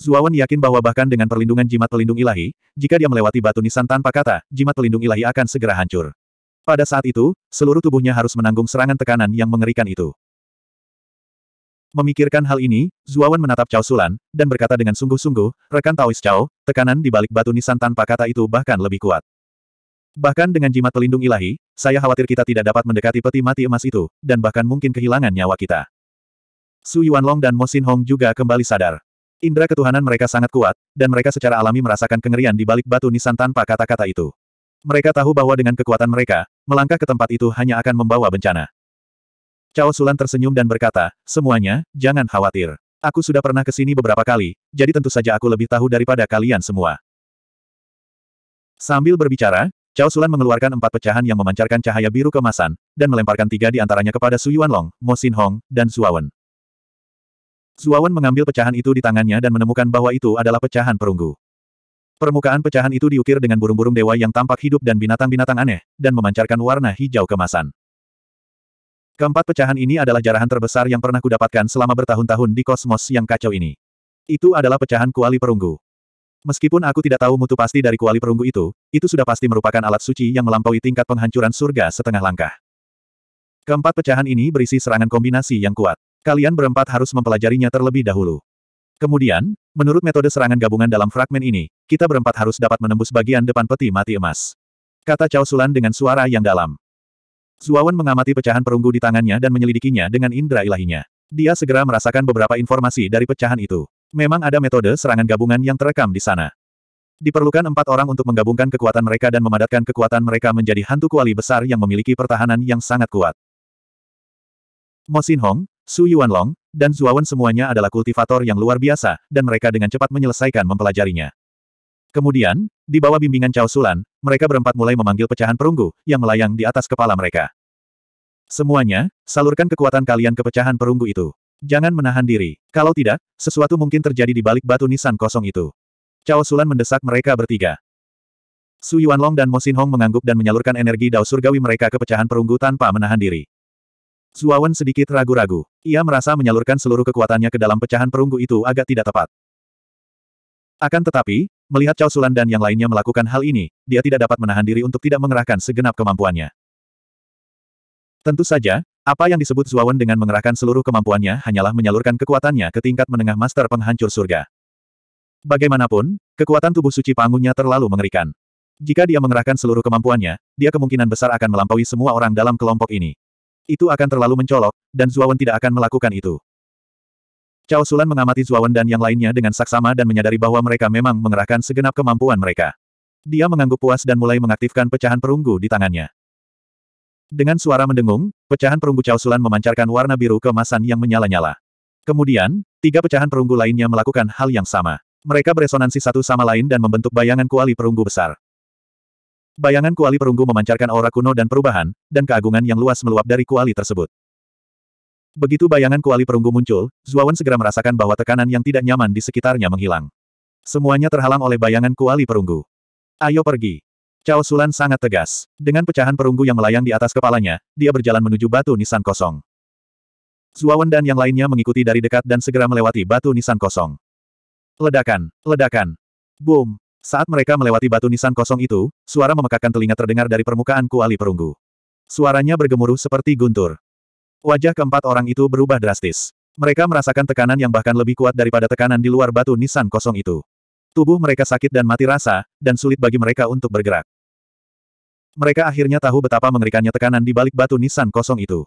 Zuawan yakin bahwa bahkan dengan perlindungan jimat pelindung ilahi, jika dia melewati batu nisan tanpa kata, jimat pelindung ilahi akan segera hancur. Pada saat itu, seluruh tubuhnya harus menanggung serangan tekanan yang mengerikan itu. Memikirkan hal ini, Zuawan menatap Cao Sulan, dan berkata dengan sungguh-sungguh, rekan Taois Cao, tekanan di balik batu nisan tanpa kata itu bahkan lebih kuat. Bahkan dengan jimat pelindung ilahi, saya khawatir kita tidak dapat mendekati peti mati emas itu, dan bahkan mungkin kehilangan nyawa kita. Su Yuanlong dan Mo Xin Hong juga kembali sadar. Indra ketuhanan mereka sangat kuat, dan mereka secara alami merasakan kengerian di balik batu nisan tanpa kata-kata itu. Mereka tahu bahwa dengan kekuatan mereka, melangkah ke tempat itu hanya akan membawa bencana. Cao Sulan tersenyum dan berkata, semuanya, jangan khawatir. Aku sudah pernah ke sini beberapa kali, jadi tentu saja aku lebih tahu daripada kalian semua. Sambil berbicara, Cao Sulan mengeluarkan empat pecahan yang memancarkan cahaya biru kemasan, dan melemparkan tiga di antaranya kepada Su Long, Mo Xin Hong, dan Wen. Zuawan mengambil pecahan itu di tangannya dan menemukan bahwa itu adalah pecahan perunggu. Permukaan pecahan itu diukir dengan burung-burung dewa yang tampak hidup dan binatang-binatang aneh, dan memancarkan warna hijau kemasan. Keempat pecahan ini adalah jarahan terbesar yang pernah kudapatkan selama bertahun-tahun di kosmos yang kacau ini. Itu adalah pecahan kuali perunggu. Meskipun aku tidak tahu mutu pasti dari kuali perunggu itu, itu sudah pasti merupakan alat suci yang melampaui tingkat penghancuran surga setengah langkah. Keempat pecahan ini berisi serangan kombinasi yang kuat. Kalian berempat harus mempelajarinya terlebih dahulu. Kemudian, menurut metode serangan gabungan dalam fragmen ini, kita berempat harus dapat menembus bagian depan peti mati emas. Kata Cao Sulan dengan suara yang dalam. Zuawan mengamati pecahan perunggu di tangannya dan menyelidikinya dengan indera ilahinya. Dia segera merasakan beberapa informasi dari pecahan itu. Memang ada metode serangan gabungan yang terekam di sana. Diperlukan empat orang untuk menggabungkan kekuatan mereka dan memadatkan kekuatan mereka menjadi hantu kuali besar yang memiliki pertahanan yang sangat kuat. Mo Xin Hong, Su Yuanlong, dan Wen semuanya adalah kultivator yang luar biasa, dan mereka dengan cepat menyelesaikan mempelajarinya. Kemudian, di bawah bimbingan Cao Sulan, mereka berempat mulai memanggil pecahan perunggu, yang melayang di atas kepala mereka. Semuanya, salurkan kekuatan kalian ke pecahan perunggu itu. Jangan menahan diri. Kalau tidak, sesuatu mungkin terjadi di balik batu nisan kosong itu. Cao Sulan mendesak mereka bertiga. Su Yuanlong dan Mo Xin Hong mengangguk dan menyalurkan energi dao surgawi mereka ke pecahan perunggu tanpa menahan diri. Zuawan sedikit ragu-ragu. Ia merasa menyalurkan seluruh kekuatannya ke dalam pecahan perunggu itu agak tidak tepat. Akan tetapi, melihat Cao Sulan dan yang lainnya melakukan hal ini, dia tidak dapat menahan diri untuk tidak mengerahkan segenap kemampuannya. Tentu saja, apa yang disebut Zuawan dengan mengerahkan seluruh kemampuannya hanyalah menyalurkan kekuatannya ke tingkat menengah master penghancur surga. Bagaimanapun, kekuatan tubuh suci pangunya terlalu mengerikan. Jika dia mengerahkan seluruh kemampuannya, dia kemungkinan besar akan melampaui semua orang dalam kelompok ini itu akan terlalu mencolok, dan Zuawan tidak akan melakukan itu. Cao Sulan mengamati Zuawan dan yang lainnya dengan saksama dan menyadari bahwa mereka memang mengerahkan segenap kemampuan mereka. Dia mengangguk puas dan mulai mengaktifkan pecahan perunggu di tangannya. Dengan suara mendengung, pecahan perunggu Cao Sulan memancarkan warna biru kemasan yang menyala-nyala. Kemudian, tiga pecahan perunggu lainnya melakukan hal yang sama. Mereka beresonansi satu sama lain dan membentuk bayangan kuali perunggu besar. Bayangan kuali perunggu memancarkan aura kuno dan perubahan, dan keagungan yang luas meluap dari kuali tersebut. Begitu bayangan kuali perunggu muncul, Zuawan segera merasakan bahwa tekanan yang tidak nyaman di sekitarnya menghilang. Semuanya terhalang oleh bayangan kuali perunggu. Ayo pergi. Cao Sulan sangat tegas. Dengan pecahan perunggu yang melayang di atas kepalanya, dia berjalan menuju batu nisan kosong. Zuawan dan yang lainnya mengikuti dari dekat dan segera melewati batu nisan kosong. Ledakan, ledakan. Boom. Saat mereka melewati batu nisan kosong itu, suara memekakkan telinga terdengar dari permukaan kuali perunggu. Suaranya bergemuruh seperti guntur. Wajah keempat orang itu berubah drastis. Mereka merasakan tekanan yang bahkan lebih kuat daripada tekanan di luar batu nisan kosong itu. Tubuh mereka sakit dan mati rasa, dan sulit bagi mereka untuk bergerak. Mereka akhirnya tahu betapa mengerikannya tekanan di balik batu nisan kosong itu.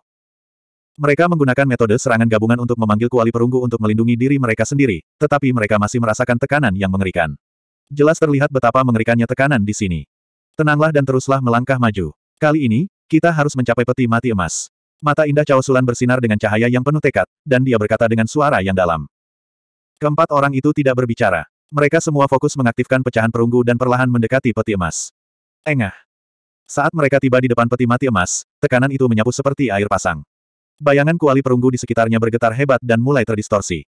Mereka menggunakan metode serangan gabungan untuk memanggil kuali perunggu untuk melindungi diri mereka sendiri, tetapi mereka masih merasakan tekanan yang mengerikan. Jelas terlihat betapa mengerikannya tekanan di sini. Tenanglah dan teruslah melangkah maju. Kali ini, kita harus mencapai peti mati emas. Mata indah Cao Sulan bersinar dengan cahaya yang penuh tekad, dan dia berkata dengan suara yang dalam. Keempat orang itu tidak berbicara. Mereka semua fokus mengaktifkan pecahan perunggu dan perlahan mendekati peti emas. Engah. Saat mereka tiba di depan peti mati emas, tekanan itu menyapu seperti air pasang. Bayangan kuali perunggu di sekitarnya bergetar hebat dan mulai terdistorsi.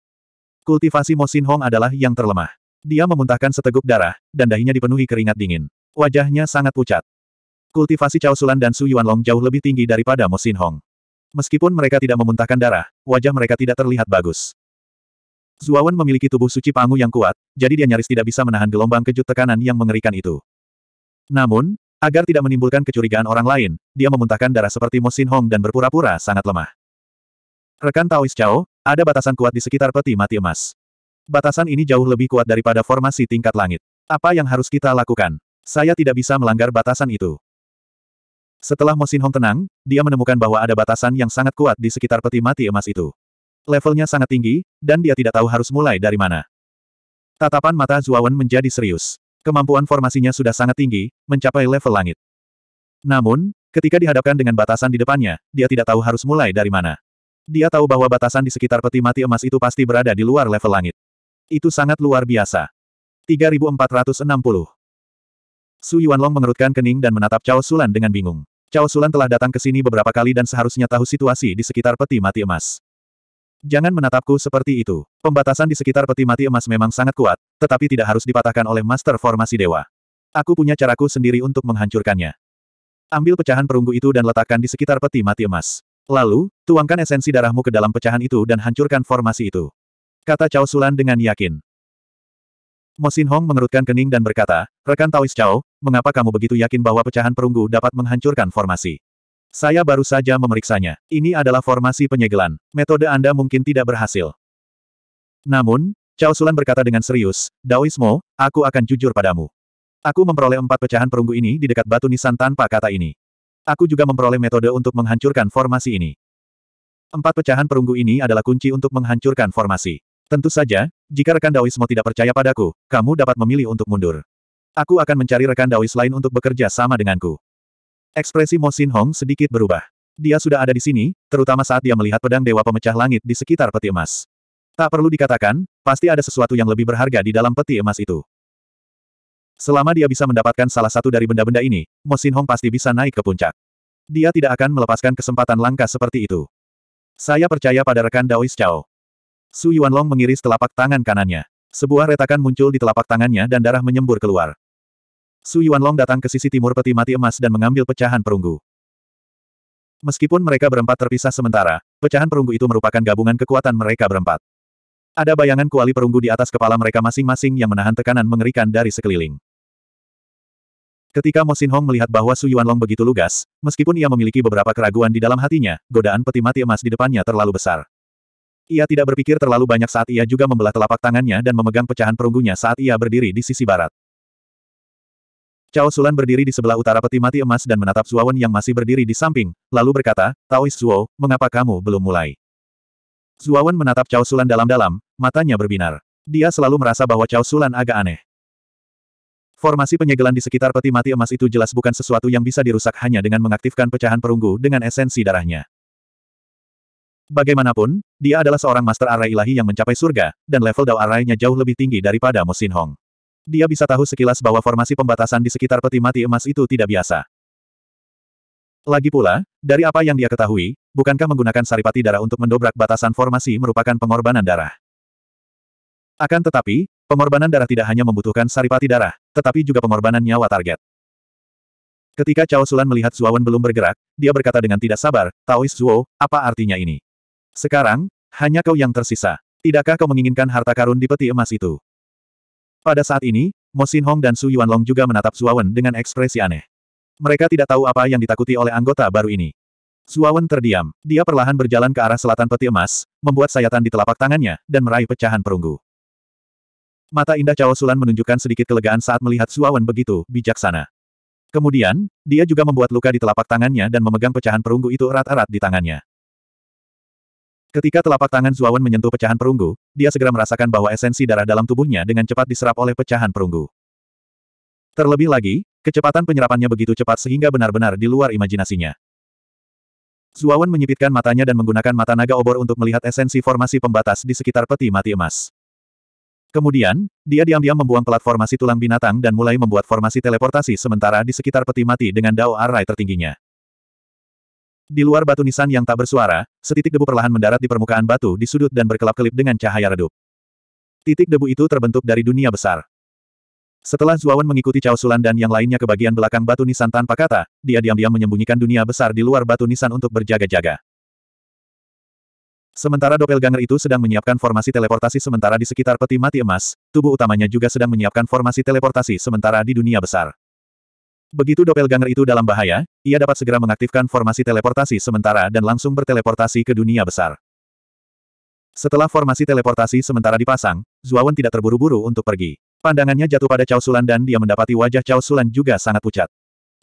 Kultivasi Mosin Hong adalah yang terlemah. Dia memuntahkan seteguk darah, dan dahinya dipenuhi keringat dingin. Wajahnya sangat pucat. Kultivasi Cao Sulan dan Su Yuanlong jauh lebih tinggi daripada Mo Xin Hong. Meskipun mereka tidak memuntahkan darah, wajah mereka tidak terlihat bagus. Zuawan memiliki tubuh suci pangu yang kuat, jadi dia nyaris tidak bisa menahan gelombang kejut tekanan yang mengerikan itu. Namun, agar tidak menimbulkan kecurigaan orang lain, dia memuntahkan darah seperti Mo Xin Hong dan berpura-pura sangat lemah. Rekan Taois Cao, ada batasan kuat di sekitar peti mati emas. Batasan ini jauh lebih kuat daripada formasi tingkat langit. Apa yang harus kita lakukan? Saya tidak bisa melanggar batasan itu. Setelah Mo Xin Hong tenang, dia menemukan bahwa ada batasan yang sangat kuat di sekitar peti mati emas itu. Levelnya sangat tinggi, dan dia tidak tahu harus mulai dari mana. Tatapan mata Zuawan menjadi serius. Kemampuan formasinya sudah sangat tinggi, mencapai level langit. Namun, ketika dihadapkan dengan batasan di depannya, dia tidak tahu harus mulai dari mana. Dia tahu bahwa batasan di sekitar peti mati emas itu pasti berada di luar level langit. Itu sangat luar biasa. 3460. Su Yuanlong mengerutkan kening dan menatap Cao Sulan dengan bingung. Cao Sulan telah datang ke sini beberapa kali dan seharusnya tahu situasi di sekitar peti mati emas. Jangan menatapku seperti itu. Pembatasan di sekitar peti mati emas memang sangat kuat, tetapi tidak harus dipatahkan oleh master formasi dewa. Aku punya caraku sendiri untuk menghancurkannya. Ambil pecahan perunggu itu dan letakkan di sekitar peti mati emas. Lalu, tuangkan esensi darahmu ke dalam pecahan itu dan hancurkan formasi itu. Kata Cao Sulan dengan yakin. Mo Xin Hong mengerutkan kening dan berkata, Rekan Taois Cao, mengapa kamu begitu yakin bahwa pecahan perunggu dapat menghancurkan formasi? Saya baru saja memeriksanya. Ini adalah formasi penyegelan. Metode Anda mungkin tidak berhasil. Namun, Cao Sulan berkata dengan serius, Daoismo, aku akan jujur padamu. Aku memperoleh empat pecahan perunggu ini di dekat batu nisan tanpa kata ini. Aku juga memperoleh metode untuk menghancurkan formasi ini. Empat pecahan perunggu ini adalah kunci untuk menghancurkan formasi. Tentu saja, jika rekan Daoismo tidak percaya padaku, kamu dapat memilih untuk mundur. Aku akan mencari rekan Daois lain untuk bekerja sama denganku. Ekspresi Mo Xin Hong sedikit berubah. Dia sudah ada di sini, terutama saat dia melihat pedang dewa pemecah langit di sekitar peti emas. Tak perlu dikatakan, pasti ada sesuatu yang lebih berharga di dalam peti emas itu. Selama dia bisa mendapatkan salah satu dari benda-benda ini, Mo Xin Hong pasti bisa naik ke puncak. Dia tidak akan melepaskan kesempatan langka seperti itu. Saya percaya pada rekan Daois Chao. Su Yuanlong mengiris telapak tangan kanannya. Sebuah retakan muncul di telapak tangannya dan darah menyembur keluar. Su Yuanlong datang ke sisi timur peti mati emas dan mengambil pecahan perunggu. Meskipun mereka berempat terpisah sementara, pecahan perunggu itu merupakan gabungan kekuatan mereka berempat. Ada bayangan kuali perunggu di atas kepala mereka masing-masing yang menahan tekanan mengerikan dari sekeliling. Ketika Mo Xin Hong melihat bahwa Su Yuanlong begitu lugas, meskipun ia memiliki beberapa keraguan di dalam hatinya, godaan peti mati emas di depannya terlalu besar. Ia tidak berpikir terlalu banyak saat ia juga membelah telapak tangannya dan memegang pecahan perunggunya saat ia berdiri di sisi barat. Cao Sulan berdiri di sebelah utara peti mati emas dan menatap Zuawan yang masih berdiri di samping, lalu berkata, Taois Zuo, mengapa kamu belum mulai? Zuawan menatap Cao Sulan dalam-dalam, matanya berbinar. Dia selalu merasa bahwa Cao Sulan agak aneh. Formasi penyegelan di sekitar peti mati emas itu jelas bukan sesuatu yang bisa dirusak hanya dengan mengaktifkan pecahan perunggu dengan esensi darahnya. Bagaimanapun, dia adalah seorang master arai ilahi yang mencapai surga, dan level dao arainya jauh lebih tinggi daripada Musin Hong. Dia bisa tahu sekilas bahwa formasi pembatasan di sekitar peti mati emas itu tidak biasa. Lagi pula, dari apa yang dia ketahui, bukankah menggunakan saripati darah untuk mendobrak batasan formasi merupakan pengorbanan darah? Akan tetapi, pengorbanan darah tidak hanya membutuhkan saripati darah, tetapi juga pengorbanan nyawa target. Ketika Cao Sulan melihat Zuowen belum bergerak, dia berkata dengan tidak sabar, Taois Zuo, apa artinya ini? Sekarang, hanya kau yang tersisa. Tidakkah kau menginginkan harta karun di peti emas itu? Pada saat ini, Mo Xin Hong dan Su Yuan Long juga menatap Suawen dengan ekspresi aneh. Mereka tidak tahu apa yang ditakuti oleh anggota baru ini. Suawen terdiam. Dia perlahan berjalan ke arah selatan peti emas, membuat sayatan di telapak tangannya, dan meraih pecahan perunggu. Mata indah Cao Sulan menunjukkan sedikit kelegaan saat melihat Suawen begitu bijaksana. Kemudian, dia juga membuat luka di telapak tangannya dan memegang pecahan perunggu itu erat-erat di tangannya. Ketika telapak tangan Zuawan menyentuh pecahan perunggu, dia segera merasakan bahwa esensi darah dalam tubuhnya dengan cepat diserap oleh pecahan perunggu. Terlebih lagi, kecepatan penyerapannya begitu cepat sehingga benar-benar di luar imajinasinya. Zuawan menyipitkan matanya dan menggunakan mata naga obor untuk melihat esensi formasi pembatas di sekitar peti mati emas. Kemudian, dia diam-diam membuang pelat formasi tulang binatang dan mulai membuat formasi teleportasi sementara di sekitar peti mati dengan Dao Arai tertingginya. Di luar batu nisan yang tak bersuara, setitik debu perlahan mendarat di permukaan batu di sudut dan berkelap-kelip dengan cahaya redup. Titik debu itu terbentuk dari dunia besar. Setelah Zuawan mengikuti Cao Sulan dan yang lainnya ke bagian belakang batu nisan tanpa kata, dia diam-diam menyembunyikan dunia besar di luar batu nisan untuk berjaga-jaga. Sementara doppelganger itu sedang menyiapkan formasi teleportasi sementara di sekitar peti mati emas, tubuh utamanya juga sedang menyiapkan formasi teleportasi sementara di dunia besar. Begitu doppelganger itu dalam bahaya, ia dapat segera mengaktifkan formasi teleportasi sementara dan langsung berteleportasi ke dunia besar. Setelah formasi teleportasi sementara dipasang, Zuawan tidak terburu-buru untuk pergi. Pandangannya jatuh pada Cao Sulan dan dia mendapati wajah Cao Sulan juga sangat pucat.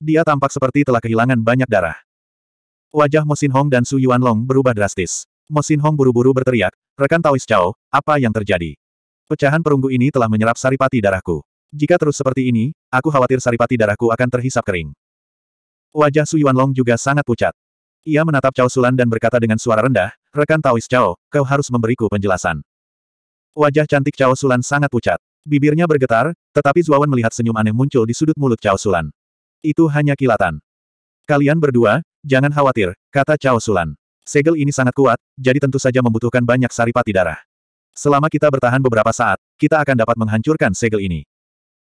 Dia tampak seperti telah kehilangan banyak darah. Wajah Mo Xin Hong dan Su Yuan Long berubah drastis. Mo Xin Hong buru-buru berteriak, rekan Taois Cao, apa yang terjadi? Pecahan perunggu ini telah menyerap saripati darahku. Jika terus seperti ini, Aku khawatir saripati darahku akan terhisap kering. Wajah Su Yuanlong juga sangat pucat. Ia menatap Cao Sulan dan berkata dengan suara rendah, Rekan Taois Cao, kau harus memberiku penjelasan. Wajah cantik Cao Sulan sangat pucat. Bibirnya bergetar, tetapi Zuawan melihat senyum aneh muncul di sudut mulut Cao Sulan. Itu hanya kilatan. Kalian berdua, jangan khawatir, kata Cao Sulan. Segel ini sangat kuat, jadi tentu saja membutuhkan banyak saripati darah. Selama kita bertahan beberapa saat, kita akan dapat menghancurkan segel ini.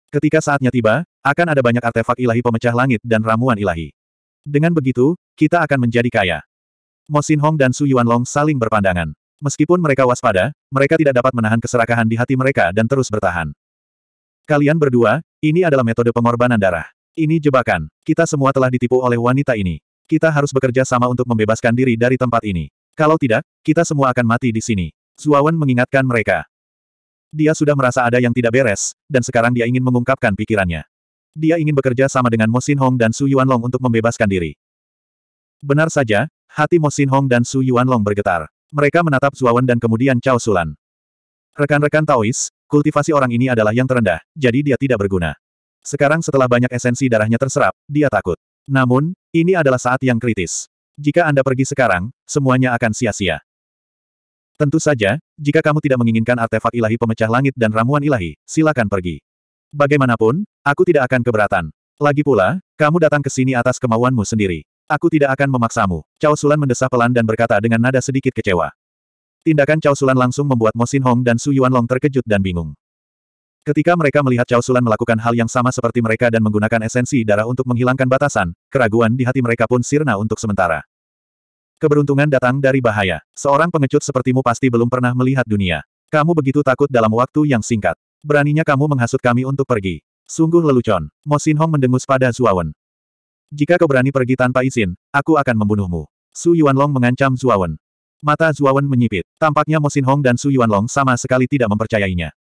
Ketika saatnya tiba, akan ada banyak artefak ilahi pemecah langit dan ramuan ilahi. Dengan begitu, kita akan menjadi kaya. Mo Xin Hong dan Su Yuan Long saling berpandangan. Meskipun mereka waspada, mereka tidak dapat menahan keserakahan di hati mereka dan terus bertahan. Kalian berdua, ini adalah metode pengorbanan darah. Ini jebakan. Kita semua telah ditipu oleh wanita ini. Kita harus bekerja sama untuk membebaskan diri dari tempat ini. Kalau tidak, kita semua akan mati di sini. Zuawan mengingatkan mereka. Dia sudah merasa ada yang tidak beres, dan sekarang dia ingin mengungkapkan pikirannya. Dia ingin bekerja sama dengan Mo Xin Hong dan Su Yuan Long untuk membebaskan diri. Benar saja, hati Mo Xin Hong dan Su Yuan Long bergetar. Mereka menatap Zuawan dan kemudian Cao Sulan. Rekan-rekan Taois, kultivasi orang ini adalah yang terendah, jadi dia tidak berguna. Sekarang setelah banyak esensi darahnya terserap, dia takut. Namun, ini adalah saat yang kritis. Jika Anda pergi sekarang, semuanya akan sia-sia. Tentu saja, jika kamu tidak menginginkan artefak ilahi pemecah langit dan ramuan ilahi, silakan pergi. Bagaimanapun, aku tidak akan keberatan. Lagi pula, kamu datang ke sini atas kemauanmu sendiri. Aku tidak akan memaksamu. Cao Sulan mendesah pelan dan berkata dengan nada sedikit kecewa. Tindakan Cao Sulan langsung membuat Mo Xin Hong dan Su Long terkejut dan bingung. Ketika mereka melihat Cao Sulan melakukan hal yang sama seperti mereka dan menggunakan esensi darah untuk menghilangkan batasan, keraguan di hati mereka pun sirna untuk sementara. Keberuntungan datang dari bahaya. Seorang pengecut sepertimu pasti belum pernah melihat dunia. Kamu begitu takut dalam waktu yang singkat. Beraninya kamu menghasut kami untuk pergi. Sungguh lelucon. Mo Xin Hong mendengus pada Zuawan. Jika kau berani pergi tanpa izin, aku akan membunuhmu. Su Yuanlong mengancam Zuawan. Mata Zuawan menyipit. Tampaknya Mo Xin Hong dan Su Yuanlong sama sekali tidak mempercayainya.